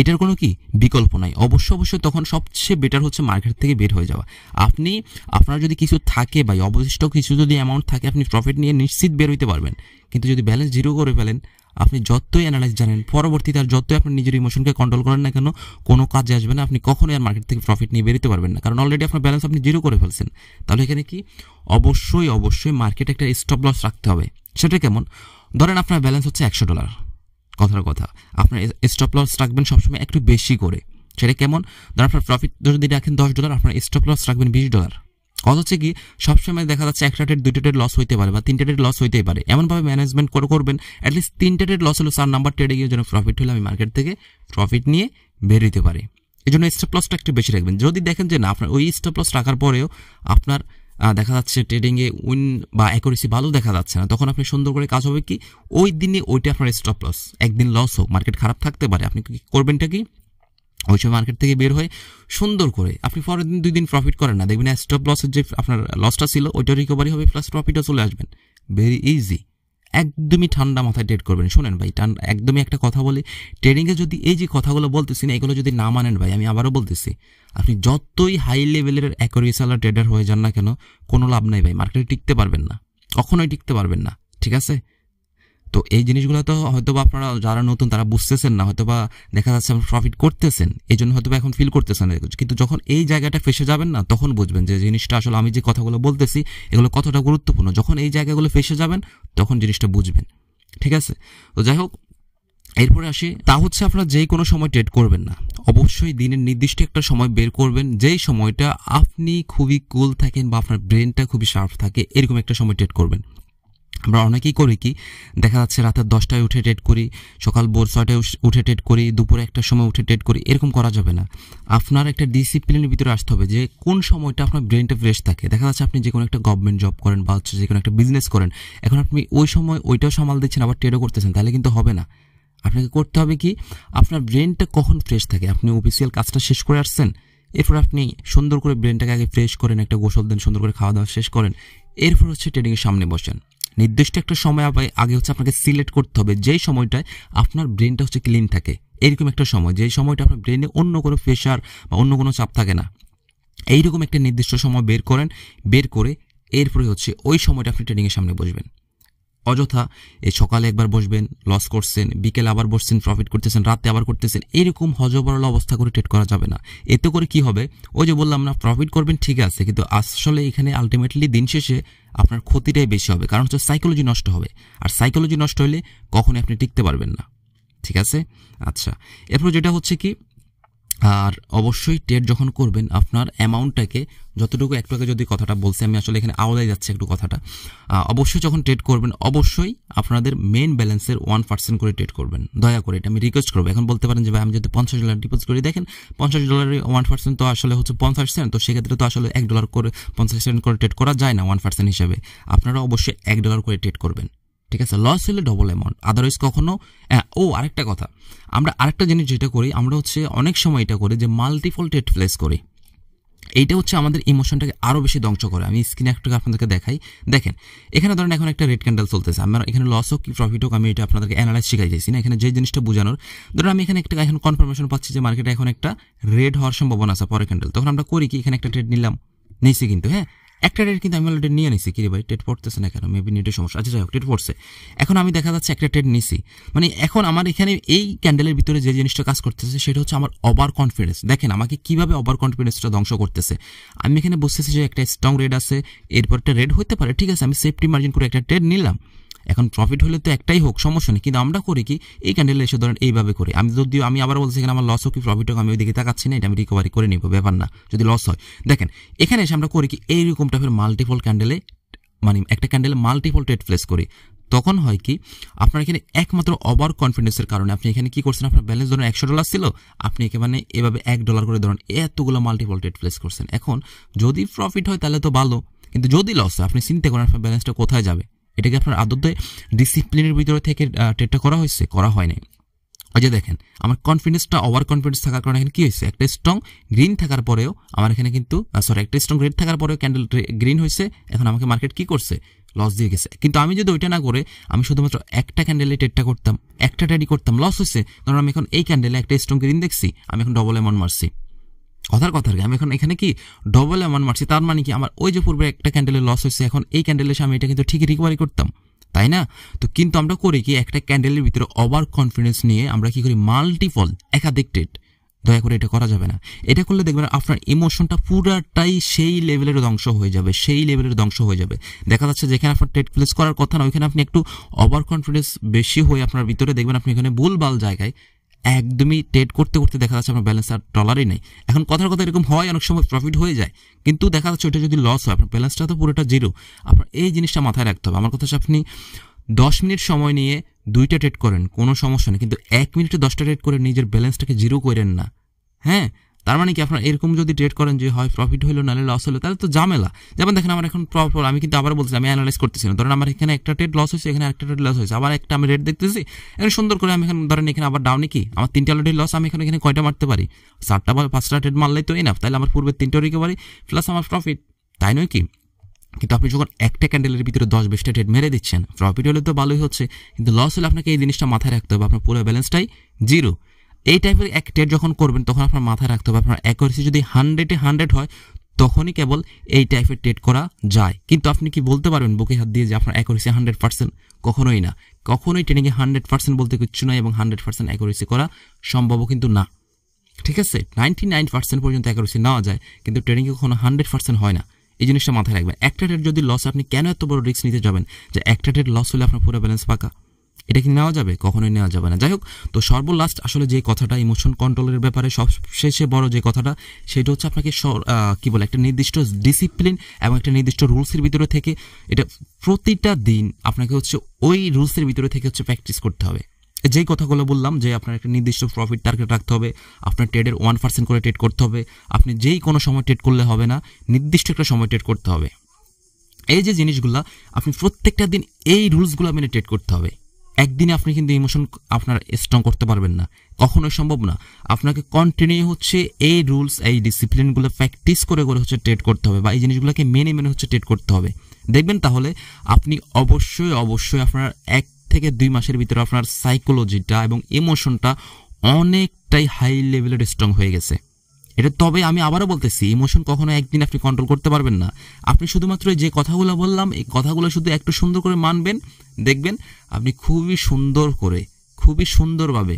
এটার কোনো কি বিকল্প নাই অবশ্য অবশ্যই তখন সবচেয়ে বেটার হচ্ছে মার্কেট থেকে বের হয়ে যাওয়া আপনি আপনার যদি কিছু থাকে বা অবশিষ্ট কিছু যদি অ্যামাউন্ট থাকে আপনি প্রফিট নিয়ে নিশ্চিত বের হইতে পারবেন কিন্তু যদি ব্যালেন্স জিরো করে ফেলেন আপনি যতই অ্যানালাইজ জানেন পরবর্তীতে আর যতই আপনার নিজের ইমোশনকে কন্ট্রোল করেন না কেন কোনো কাজে আসবে না আপনি কখনোই আর মার্কেট থেকে প্রফিট নিয়ে বেরোতে পারবেন না কারণ অলরেডি আপনার ব্যালেন্স আপনি জিরো করে ফেলছেন তাহলে এখানে কি অবশ্যই অবশ্যই মার্কেট একটা স্টপ লস রাখতে হবে সেটা কেমন ধরেন আপনার ব্যালেন্স হচ্ছে একশো ডলার কথার কথা আপনার স্টপ লস রাখবেন সবসময় একটু বেশি করে সেটা কেমন ধর আপনার প্রফিট যদি রাখেন দশ ডলার আপনার স্টপ লস রাখবেন বিশ ডলার কথা হচ্ছে কি সবসময় দেখা যাচ্ছে একটা ডেট দুইটা ডেট লস হইতে পারে বা তিনটা ডেট লস হইতেই পারে এমনভাবে ম্যানেজমেন্ট করে করবেন অ্যাটলিস্ট তিনটা ডেট লস হলো চার নাম্বার ট্রেডে গিয়ে যেন প্রফিট হলে আমি মার্কেট থেকে প্রফিট নিয়ে দিতে পারি এই জন্য স্টপ লসটা একটু বেশি রাখবেন যদি দেখেন যে না আপনার ওই স্টপ লস রাখার পরেও আপনার দেখা যাচ্ছে ট্রেডিংয়ে উইন বা অ্যাকুরেসি ভালো দেখা যাচ্ছে না তখন আপনি সুন্দর করে কাজ হবে কি ওই দিনে ওইটা আপনার স্টপ লস একদিন লস হোক মার্কেট খারাপ থাকতে পারে আপনি করবেনটা কি ওই সময় মার্কেট থেকে বের হয়ে সুন্দর করে আপনি পরের দিন দুই দিন প্রফিট করেন না দেখবেন স্টপ লসের যে আপনার লসটা ছিল ওইটা রিকভারি হবে প্লাস প্রফিটও চলে আসবেন ভেরি ইজি একদমই ঠান্ডা মাথায় ট্রেড করবেন শোনেন ভাই একদমই একটা কথা বলি ট্রেডিংয়ে যদি এই যে কথাগুলো বলতেছি না এগুলো যদি না মানেন ভাই আমি আবারও বলতেছি আপনি যতই হাই লেভেলের অ্যাকোরিয়াসালা ট্রেডার হয়ে যান না কেন কোনো লাভ নাই ভাই মার্কেটে টিকতে পারবেন না কখনোই টিকতে পারবেন না ঠিক আছে তো এই জিনিসগুলো তো হয়তো বা আপনারা যারা নতুন তারা বুঝতেছেন না হয়তো বা দেখা যাচ্ছে প্রফিট করতেছেন এই জন্য হয়তো বা এখন ফিল করতেছেন কিন্তু যখন এই জায়গাটা ফেসে যাবেন না তখন বুঝবেন যে জিনিসটা আসলে আমি যে কথাগুলো বলতেছি এগুলো কতটা গুরুত্বপূর্ণ যখন এই জায়গাগুলো ফেসে যাবেন তখন জিনিসটা বুঝবেন ঠিক আছে তো যাই হোক এরপরে আসি তা হচ্ছে আপনারা যে কোনো সময় ট্রেড করবেন না অবশ্যই দিনের নির্দিষ্ট একটা সময় বের করবেন যেই সময়টা আপনি খুবই কুল থাকেন বা আপনার ব্রেনটা খুবই শার্প থাকে এরকম একটা সময় ট্রেড করবেন আমরা অনেকেই করি কি দেখা যাচ্ছে রাতের দশটায় উঠে ট্রেড করি সকাল ভোর ছয়টায় উঠে ট্রেড করি দুপুরে একটার সময় উঠে ট্রেড করি এরকম করা যাবে না আপনার একটা ডিসিপ্লিনের ভিতরে আসতে হবে যে কোন সময়টা আপনার ব্রেনটা ফ্রেশ থাকে দেখা যাচ্ছে আপনি যে কোনো একটা গভর্নমেন্ট জব করেন বা হচ্ছে যে কোনো একটা বিজনেস করেন এখন আপনি ওই সময় ওইটাও সামাল দিচ্ছেন আবার ট্রেডও করতেছেন তাহলে কিন্তু হবে না আপনাকে করতে হবে কি আপনার ব্রেনটা কখন ফ্রেশ থাকে আপনি অফিসিয়াল কাজটা শেষ করে আসছেন এরপর আপনি সুন্দর করে ব্রেনটাকে আগে ফ্রেশ করেন একটা গোসল দেন সুন্দর করে খাওয়া দাওয়া শেষ করেন এরপর হচ্ছে ট্রেডিংয়ের সামনে বসেন নির্দিষ্ট একটা সময় আগে হচ্ছে আপনাকে সিলেক্ট করতে হবে যেই সময়টায় আপনার ব্রেনটা হচ্ছে ক্লিন থাকে এরকম একটা সময় যেই সময়টা আপনার ব্রেনে অন্য কোনো প্রেশার বা অন্য কোনো চাপ থাকে না এইরকম একটা নির্দিষ্ট সময় বের করেন বের করে এরপরে হচ্ছে ওই সময়টা আপনি ট্রেনিংয়ের সামনে বসবেন অযথা এ সকালে একবার বসবেন লস করছেন বিকেলে আবার বসছেন প্রফিট করতেছেন রাতে আবার করতেছেন এরকম হজবরল অবস্থা করে ট্রেড করা যাবে না এতে করে কি হবে ওই যে বললাম না প্রফিট করবেন ঠিক আছে কিন্তু আসলে এখানে আলটিমেটলি দিন শেষে আপনার ক্ষতিটাই বেশি হবে কারণ হচ্ছে সাইকোলজি নষ্ট হবে আর সাইকোলজি নষ্ট হলে কখনই আপনি টিকতে পারবেন না ঠিক আছে আচ্ছা এরপর যেটা হচ্ছে কি আর অবশ্যই টেট যখন করবেন আপনার অ্যামাউন্টটাকে যতটুকু একটু টাকা যদি কথাটা বলছি আমি আসলে এখানে আওলায় যাচ্ছে একটু কথাটা অবশ্যই যখন ট্রেড করবেন অবশ্যই আপনাদের মেন ব্যালেন্সের ওয়ান পার্সেন্ট করে ট্রেড করবেন দয়া করে এটা আমি রিকোয়েস্ট করবো এখন বলতে পারেন যে ভাই আমি যদি পঞ্চাশ ডলার ডিপোজিট করি দেখেন পঞ্চাশ ডলারের ওয়ান পার্সেন্ট তো আসলে হচ্ছে পঞ্চাশ সেন্ট তো সেক্ষেত্রে তো আসলে এক ডলার করে পঞ্চাশ সেন্ট করে ট্রেড করা যায় না ওয়ান পার্সেন্ট হিসাবে আপনারা অবশ্যই এক ডলার করে ট্রেড করবেন ঠিক আছে লস হলে ডবল অ্যামাউন্ট আদারওয়াইজ কখনো ও আরেকটা কথা আমরা আরেকটা জিনিস যেটা করি আমরা হচ্ছে অনেক সময় এটা করি যে মাল্টিপল টেট প্লেস করি এইটা হচ্ছে আমাদের ইমোশনটাকে আরও বেশি ধ্বংস করে আমি স্ক্রিনে একটু আপনাদেরকে দেখাই দেখেন এখানে ধরেন এখন একটা রেড ক্যান্ডেল চলতেছে আমার এখানে লস হোক কি প্রফিট হোক আমি এটা আপনাদেরকে অ্যানালাইজ শিখাই যাইছি না এখানে যে জিনিসটা বোঝানোর ধরুন আমি এখানে একটা এখন কনফার্মেশন পাচ্ছি যে মার্কেটে এখন একটা রেড হওয়ার সম্ভাবনা আছে পরে ক্যান্ডেল তখন আমরা করি কি এখানে একটা ট্রেড নিলাম নিয়েছি কিন্তু হ্যাঁ একটা টেট কিন্তু আমি অলরেডি নিয়ে নিছি কিরে ভাই টেট পড়তেছে না কেন মেবি নেটের সমস্যা আচ্ছা যাই হোক টেট পড়ছে এখন আমি দেখা যাচ্ছে একটা টেট নিছি মানে এখন আমার এখানে এই ক্যান্ডেলের ভিতরে যে জিনিসটা কাজ করতেছে সেটা হচ্ছে আমার ওভার কনফিডেন্স দেখেন আমাকে কিভাবে ওভার কনফিডেন্সটা ধ্বংস করতেছে আমি এখানে বসতেছি যে একটা স্ট্রং রেড আছে এরপর একটা রেড হতে পারে ঠিক আছে আমি সেফটি মার্জিন করে একটা টেট নিলাম এখন প্রফিট হলে তো একটাই হোক সমস্যা নেই কিন্তু আমরা করি কি এই ক্যান্ডেল এসে ধরেন এইভাবে করি আমি যদিও আমি আবার বলছি এখানে আমার লস হোক কি প্রফিট হোক আমি ওই দিকে তাকাচ্ছি না এটা আমি রিকভারি করে নিব ব্যাপার না যদি লস হয় দেখেন এখানে এসে আমরা করি কি এইরকম টাইপের মাল্টিপল ক্যান্ডেলে মানে একটা ক্যান্ডেলে মাল্টিপল ট্রেড প্লেস করি তখন হয় কি আপনার এখানে একমাত্র ওভার কনফিডেন্সের কারণে আপনি এখানে কি করছেন আপনার ব্যালেন্স ধরুন একশো ডলার ছিল আপনি এখানে এভাবে এক ডলার করে ধরুন এতগুলো মাল্টিপল ট্রেড প্লেস করছেন এখন যদি প্রফিট হয় তাহলে তো ভালো কিন্তু যদি লস হয় আপনি চিন্তা করেন আপনার ব্যালেন্সটা কোথায় যাবে এটাকে আপনার আদতে ডিসিপ্লিনের ভিতরে থেকে টেটটা করা হয়েছে করা হয় নাই ওই যে দেখেন আমার কনফিডেন্সটা ওভার কনফিডেন্স থাকার কারণে এখানে কী হয়েছে একটা স্ট্রং গ্রিন থাকার পরেও আমার এখানে কিন্তু সরি একটা স্ট্রং রেড থাকার পরেও ক্যান্ডেল গ্রিন হয়েছে এখন আমাকে মার্কেট কী করছে লস দিয়ে গেছে কিন্তু আমি যদি ওইটা না করে আমি শুধুমাত্র একটা ক্যান্ডেলে ট্রেডটা করতাম একটা ট্রেডই করতাম লস হয়েছে কারণ আমি এখন এই ক্যান্ডেলে একটা স্ট্রং গ্রিন দেখছি আমি এখন ডবল অ্যামাউন্ট মারছি কথার কথা কি আমি এখন এখানে কি ডবল অ্যামাউন্ট মারছি তার মানে কি আমার ওই যে পূর্বে একটা ক্যান্ডেলে লস হয়েছে এখন এই ক্যান্ডেলে আমি এটা কিন্তু ঠিক রিকভারি করতাম তাই না তো কিন্তু আমরা করি কি একটা ক্যান্ডেলের ভিতরে ওভার কনফিডেন্স নিয়ে আমরা কি করি মাল্টিপল একাধিক ট্রেড দয়া করে এটা করা যাবে না এটা করলে দেখবেন আপনার ইমোশনটা পুরাটাই সেই লেভেলের ধ্বংস হয়ে যাবে সেই লেভেলের ধ্বংস হয়ে যাবে দেখা যাচ্ছে যেখানে আপনার ট্রেড প্লেস করার কথা না ওইখানে আপনি একটু ওভার কনফিডেন্স বেশি হয়ে আপনার ভিতরে দেখবেন আপনি এখানে ভুলবাল জায়গায় একদমই ট্রেড করতে করতে দেখা যাচ্ছে আপনার ব্যালেন্স আর ডলারই নেই এখন কথার কথা এরকম হয় অনেক সময় প্রফিট হয়ে যায় কিন্তু দেখা যাচ্ছে ওটা যদি লস হয় আপনার ব্যালেন্সটা তো পুরোটা জিরো আপনার এই জিনিসটা মাথায় রাখতে হবে আমার কথা হচ্ছে আপনি দশ মিনিট সময় নিয়ে দুইটা ট্রেড করেন কোনো সমস্যা নেই কিন্তু এক মিনিটে দশটা ট্রেড করে নিজের ব্যালেন্সটাকে জিরো করেন না হ্যাঁ তার মানে কি আপনারা এরকম যদি ট্রেড করেন যে হয় প্রফিট হলো নাহলে লস হলো তাহলে তো ঝামেলা যেমন দেখেন আমার এখন প্রফিট আমি কিন্তু আবার বলছি আমি অ্যানালাইজ না ধরেন আমার এখানে একটা ট্রেড লস হয়েছে এখানে একটা ট্রেড লস হয়েছে আবার একটা আমি রেট দেখতেছি এখানে সুন্দর করে আমি এখন ধরেন এখানে আবার ডাউনে কি আমার তিনটা লোডের লস আমি এখানে এখানে কয়টা মারতে পারি চারটা বা পাঁচটা ট্রেড মারলেই তো এনাফ তাহলে আমার পূর্বের তিনটা রিকভারি প্লাস আমার প্রফিট তাই নয় কি কিন্তু আপনি যখন একটা ক্যান্ডেলের ভিতরে দশ বিশটা ট্রেড মেরে দিচ্ছেন প্রফিট হলে তো ভালোই হচ্ছে কিন্তু লস হলে আপনাকে এই জিনিসটা মাথায় রাখতে হবে আপনার পুরো ব্যালেন্সটাই জিরো এই টাইপের এক টেট যখন করবেন তখন আপনার মাথায় রাখতে হবে আপনার অ্যাকুরেসি যদি হান্ড্রেডে হান্ড্রেড হয় তখনই কেবল এই টাইপের টেট করা যায় কিন্তু আপনি কি বলতে পারবেন বুকে হাত দিয়ে যে আপনার অ্যাকুরেসি হান্ড্রেড পার্সেন্ট কখনোই না কখনোই ট্রেনিংয়ে হান্ড্রেড পার্সেন্ট বলতে কিচ্ছু নয় এবং হান্ড্রেড পার্সেন্ট অ্যাকুরেসি করা সম্ভব কিন্তু না ঠিক আছে নাইনটি নাইন পার্সেন্ট পর্যন্ত অ্যাকুরেসি নেওয়া যায় কিন্তু ট্রেনিংয়ে কখনো হান্ড্রেড পার্সেন্ট হয় না এই জিনিসটা মাথায় রাখবেন একটা ডেট যদি লস আপনি কেন এত বড় রিস্ক নিতে যাবেন যে একটা ডেট লস হলে আপনার পুরো ব্যালেন্স পাকা এটা কি নেওয়া যাবে কখনোই নেওয়া যাবে না যাই হোক তো সর্বলাস্ট আসলে যে কথাটা ইমোশন কন্ট্রোলের ব্যাপারে সবশেষে বড় যে কথাটা সেটা হচ্ছে আপনাকে কি বলে একটা নির্দিষ্ট ডিসিপ্লিন এবং একটা নির্দিষ্ট রুলসের ভিতরে থেকে এটা প্রতিটা দিন আপনাকে হচ্ছে ওই রুলসের ভিতরে থেকে হচ্ছে প্র্যাকটিস করতে হবে যে কথাগুলো বললাম যে আপনার একটা নির্দিষ্ট প্রফিট টার্গেট রাখতে হবে আপনার ট্রেডের ওয়ান পার্সেন্ট করে ট্রেড করতে হবে আপনি যেই কোনো সময় ট্রেড করলে হবে না নির্দিষ্ট একটা সময় ট্রেড করতে হবে এই যে জিনিসগুলো আপনি প্রত্যেকটা দিন এই রুলসগুলো মেনে ট্রেড করতে হবে একদিনে আপনি কিন্তু ইমোশন আপনার স্ট্রং করতে পারবেন না কখনোই সম্ভব না আপনাকে কন্টিনিউ হচ্ছে এই রুলস এই ডিসিপ্লিনগুলো প্র্যাকটিস করে করে হচ্ছে ট্রেড করতে হবে বা এই জিনিসগুলোকে মেনে মেনে হচ্ছে ট্রেড করতে হবে দেখবেন তাহলে আপনি অবশ্যই অবশ্যই আপনার এক থেকে দুই মাসের ভিতরে আপনার সাইকোলজিটা এবং ইমোশনটা অনেকটাই হাই লেভেলের স্ট্রং হয়ে গেছে এটা তবে আমি আবারও বলতেছি ইমোশন কখনো একদিন আপনি কন্ট্রোল করতে পারবেন না আপনি শুধুমাত্র যে কথাগুলো বললাম এই কথাগুলো শুধু একটু সুন্দর করে মানবেন দেখবেন আপনি খুবই সুন্দর করে খুবই সুন্দরভাবে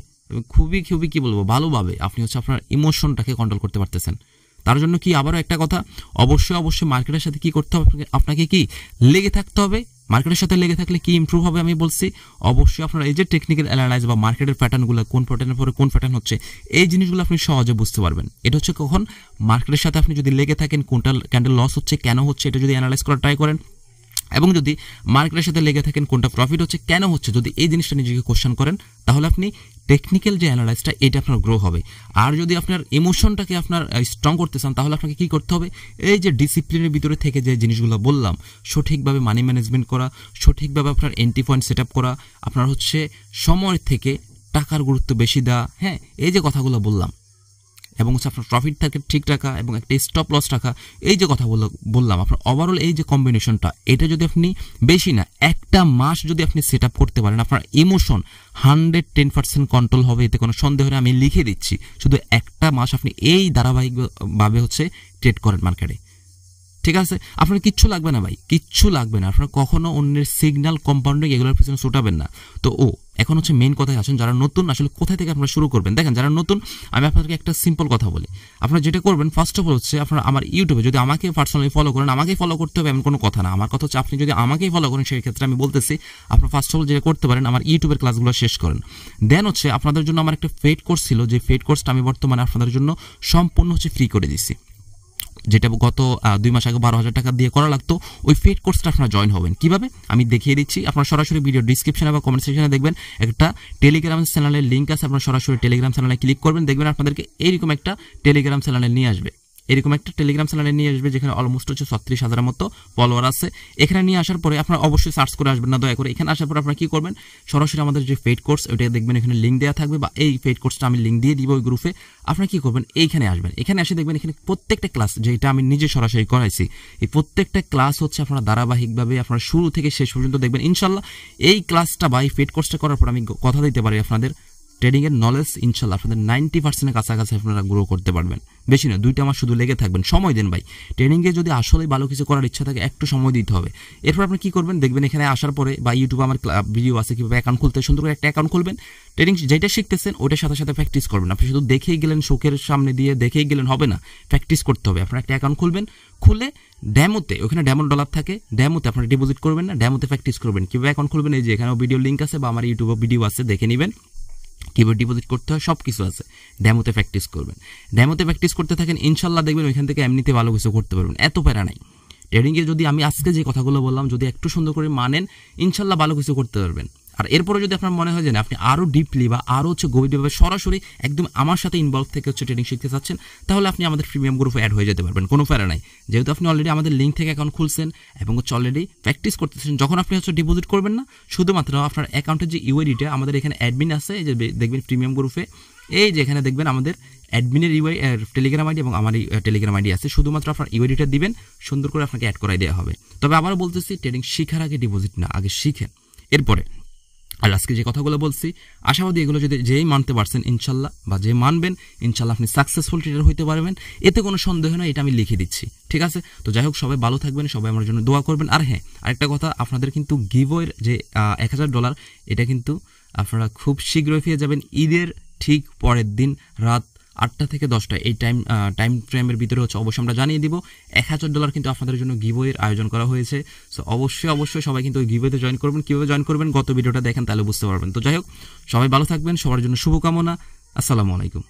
খুবই খুবই কী বলবো ভালোভাবে আপনি হচ্ছে আপনার ইমোশনটাকে কন্ট্রোল করতে পারতেছেন তার জন্য কি আবারও একটা কথা অবশ্যই অবশ্যই মার্কেটের সাথে কি করতে হবে আপনাকে কি লেগে থাকতে হবে মার্কেটের সাথে লেগে থাকলে কি ইম্প্রুভ হবে আমি বলছি অবশ্যই আপনারা এই যে টেকনিক্যাল অ্যানালাইজ বা মার্কেটের প্যাটার্নগুলো কোন প্যাটার্নের পরে কোন প্যাটার্ন হচ্ছে এই জিনিসগুলো আপনি সহজে বুঝতে পারবেন এটা হচ্ছে কখন মার্কেটের সাথে আপনি যদি লেগে থাকেন কোনটা ক্যান্ডেল লস হচ্ছে কেন হচ্ছে এটা যদি অ্যানালাইজ করা ট্রাই করেন এবং যদি মার্কেটের সাথে লেগে থাকেন কোনটা প্রফিট হচ্ছে কেন হচ্ছে যদি এই জিনিসটা নিজেকে কোশ্চেন করেন তাহলে আপনি টেকনিক্যাল যে অ্যানালাইসটা এটা আপনার গ্রো হবে আর যদি আপনার ইমোশনটাকে আপনার স্ট্রং করতে চান তাহলে আপনাকে কী করতে হবে এই যে ডিসিপ্লিনের ভিতরে থেকে যে জিনিসগুলো বললাম সঠিকভাবে মানি ম্যানেজমেন্ট করা সঠিকভাবে আপনার এন্ট্রি পয়েন্ট সেট আপ করা আপনার হচ্ছে সময় থেকে টাকার গুরুত্ব বেশি দেওয়া হ্যাঁ এই যে কথাগুলো বললাম এবং হচ্ছে আপনার প্রফিট থাকে ঠিক রাখা এবং একটা স্টপ লস রাখা এই যে কথা বললাম আপনার ওভারঅল এই যে কম্বিনেশনটা এটা যদি আপনি বেশি না একটা মাস যদি আপনি সেট আপ করতে পারেন আপনার emotion hundred ten percent control হবে এতে কোনো সন্দেহ নেই আমি লিখে দিচ্ছি শুধু একটা মাস আপনি এই ধারাবাহিকভাবে হচ্ছে ট্রেড করেন মার্কেটে ঠিক আছে আপনার কিচ্ছু লাগবে না ভাই কিচ্ছু লাগবে না আপনার কখনো অন্যের সিগন্যাল কম্পাউন্ডিং এগুলোর পিছনে ছুটাবেন না তো ও এখন হচ্ছে মেন কথায় আসেন যারা নতুন আসলে কোথায় থেকে আপনারা শুরু করবেন দেখেন যারা নতুন আমি আপনাদেরকে একটা সিম্পল কথা বলি আপনারা যেটা করবেন ফার্স্ট অফ অল হচ্ছে আপনার আমার ইউটিউবে যদি আমাকে পার্সোনালি ফলো করেন আমাকেই ফলো করতে হবে এমন কোনো কথা না আমার কথা হচ্ছে আপনি যদি আমাকেই ফলো করেন সেই ক্ষেত্রে আমি বলতেছি আপনার ফার্স্ট অফ অল যেটা করতে পারেন আমার ইউটিউবের ক্লাসগুলো শেষ করেন দেন হচ্ছে আপনাদের জন্য আমার একটা ফেড কোর্স ছিল যে ফেড কোর্সটা আমি বর্তমানে আপনাদের জন্য সম্পূর্ণ হচ্ছে ফ্রি করে দিচ্ছি যেটা গত দুই মাস আগে বারো হাজার টাকা দিয়ে করা লাগতো ওই পেড কোর্সটা আপনারা জয়েন হবেন কিভাবে আমি দেখিয়ে দিচ্ছি আপনারা সরাসরি ভিডিও ডিসক্রিপশনে বা কমেন্ট সেকশনে দেখবেন একটা টেলিগ্রাম চ্যানেলের লিঙ্ক আছে আপনারা সরাসরি টেলিগ্রাম চ্যানেলে ক্লিক করবেন দেখবেন আপনাদেরকে এইরকম একটা টেলিগ্রাম চ্যানেলে নিয়ে আসবে এরকম একটা টেলিগ্রাম চ্যানেলে নিয়ে আসবে যেখানে অলমোস্ট হচ্ছে ছত্রিশ হাজারের মতো ফলোয়ার আছে এখানে নিয়ে আসার পরে আপনারা অবশ্যই সার্চ করে আসবেন না দয়া করে এখানে আসার পরে আপনারা কী করবেন সরাসরি আমাদের যে পেড কোর্স ওইটা দেখবেন এখানে লিঙ্ক দেওয়া থাকবে বা এই পেড কোর্সটা আমি লিঙ্ক দিয়ে দিব ওই গ্রুপে আপনারা কী করবেন এইখানে আসবেন এখানে এসে দেখবেন এখানে প্রত্যেকটা ক্লাস যেটা আমি নিজে সরাসরি করাইছি এই প্রত্যেকটা ক্লাস হচ্ছে আপনারা ধারাবাহিকভাবে আপনারা শুরু থেকে শেষ পর্যন্ত দেখবেন ইনশাল্লাহ এই ক্লাসটা বা এই পেড কোর্সটা করার পর আমি কথা দিতে পারি আপনাদের ট্রেডিংয়ের নলেজ ইনশাল্লাহ আপনাদের নাইনটি পার্সেন্টের কাছাকাছি আপনারা গ্রো করতে পারবেন বেশি না দুইটা মাস শুধু লেগে থাকবেন সময় দেন ভাই ট্রেনিংয়ে যদি আসলেই ভালো কিছু করার ইচ্ছা থাকে একটু সময় দিতে হবে এরপর আপনি কী করবেন দেখবেন এখানে আসার পরে বা ইউটিউবে আমার ভিডিও আছে কীভাবে অ্যাকাউন্ট খুলতে সুন্দর করে একটা অ্যাকাউন্ট খুলবেন ট্রেনিং যেটা শিখতেছেন ওটার সাথে সাথে প্র্যাকটিস করবেন আপনি শুধু দেখেই গেলেন শোকের সামনে দিয়ে দেখেই গেলেন হবে না প্র্যাকটিস করতে হবে আপনার একটা অ্যাকাউন্ট খুলবেন খুলে ড্যামোতে ওখানে ড্যামো ডলার থাকে ড্যামোতে আপনারা ডিপোজিট করবেন না ড্যামোতে প্র্যাকটিস করবেন কীভাবে অ্যাকাউন্ট খুলবেন এই যে এখানেও ভিডিও লিঙ্ক আছে বা আমার ইউটিউবে ভিডিও আছে দেখে নেবেন কীভাবে ডিপোজিট করতে হয় সব কিছু আছে ড্যামোতে প্র্যাকটিস করবেন ড্যামোতে প্র্যাকটিস করতে থাকেন ইনশাল্লাহ দেখবেন ওইখান থেকে এমনিতে ভালো কিছু করতে পারবেন এত প্যারা নাই ট্রেডিংয়ে যদি আমি আজকে যে কথাগুলো বললাম যদি একটু সুন্দর করে মানেন ইনশাল্লাহ ভালো কিছু করতে পারবেন আর এরপরে যদি আপনার মনে হয় যে আপনি আরও ডিপলি বা আরও হচ্ছে গভীরভাবে সরাসরি একদম আমার সাথে ইনভলভ থেকে হচ্ছে ট্রেনিং শিখতে চাচ্ছেন তাহলে আপনি আমাদের প্রিমিয়াম গ্রুপে অ্যাড হয়ে যেতে পারবেন কোনো ফেরা নাই যেহেতু আপনি অলরেডি আমাদের লিঙ্ক থেকে অ্যাকাউন্ট খুলছেন এবং হচ্ছে অলরেডি প্র্যাকটিস করতেছেন যখন আপনি হচ্ছে ডিপোজিট করবেন না শুধুমাত্র আপনার অ্যাকাউন্টের যে ইউএডিটা আমাদের এখানে অ্যাডমিন আছে যে দেখবেন প্রিমিয়াম গ্রুপে এই যে এখানে দেখবেন আমাদের অ্যাডমিনের ইউআই টেলিগ্রাম আইডি এবং আমার টেলিগ্রাম আইডি আছে শুধুমাত্র আপনার ইউআইডিটা দিবেন সুন্দর করে আপনাকে অ্যাড করাই দেওয়া হবে তবে আবারও বলতেছি ট্রেনিং শিখার আগে ডিপোজিট না আগে শিখেন এরপরে আর আজকে যে কথাগুলো বলছি আশাবাদী এগুলো যদি যেই মানতে পারছেন ইনশাল্লাহ বা যে মানবেন ইনশাল্লাহ আপনি সাকসেসফুল ট্রেডার হইতে পারবেন এতে কোনো সন্দেহ নয় এটা আমি লিখে দিচ্ছি ঠিক আছে তো যাই হোক সবাই ভালো থাকবেন সবাই আমার জন্য দোয়া করবেন আর হ্যাঁ আরেকটা কথা আপনাদের কিন্তু গিভোয়ের যে এক হাজার ডলার এটা কিন্তু আপনারা খুব শীঘ্রই ফিরে যাবেন ঈদের ঠিক পরের দিন রাত আটটা থেকে দশটা এই টাইম টাইম ফ্রেমের ভিতরে হচ্ছে অবশ্যই আমরা জানিয়ে দিব এক হাজার ডলার কিন্তু আপনাদের জন্য গিবোয়ের আয়োজন করা হয়েছে সো অবশ্যই অবশ্যই সবাই কিন্তু ওই গিবোতে জয়েন করবেন কীভাবে জয়েন করবেন গত ভিডিওটা দেখেন তাহলে বুঝতে পারবেন তো যাই হোক সবাই ভালো থাকবেন সবার জন্য শুভকামনা আসসালামু আলাইকুম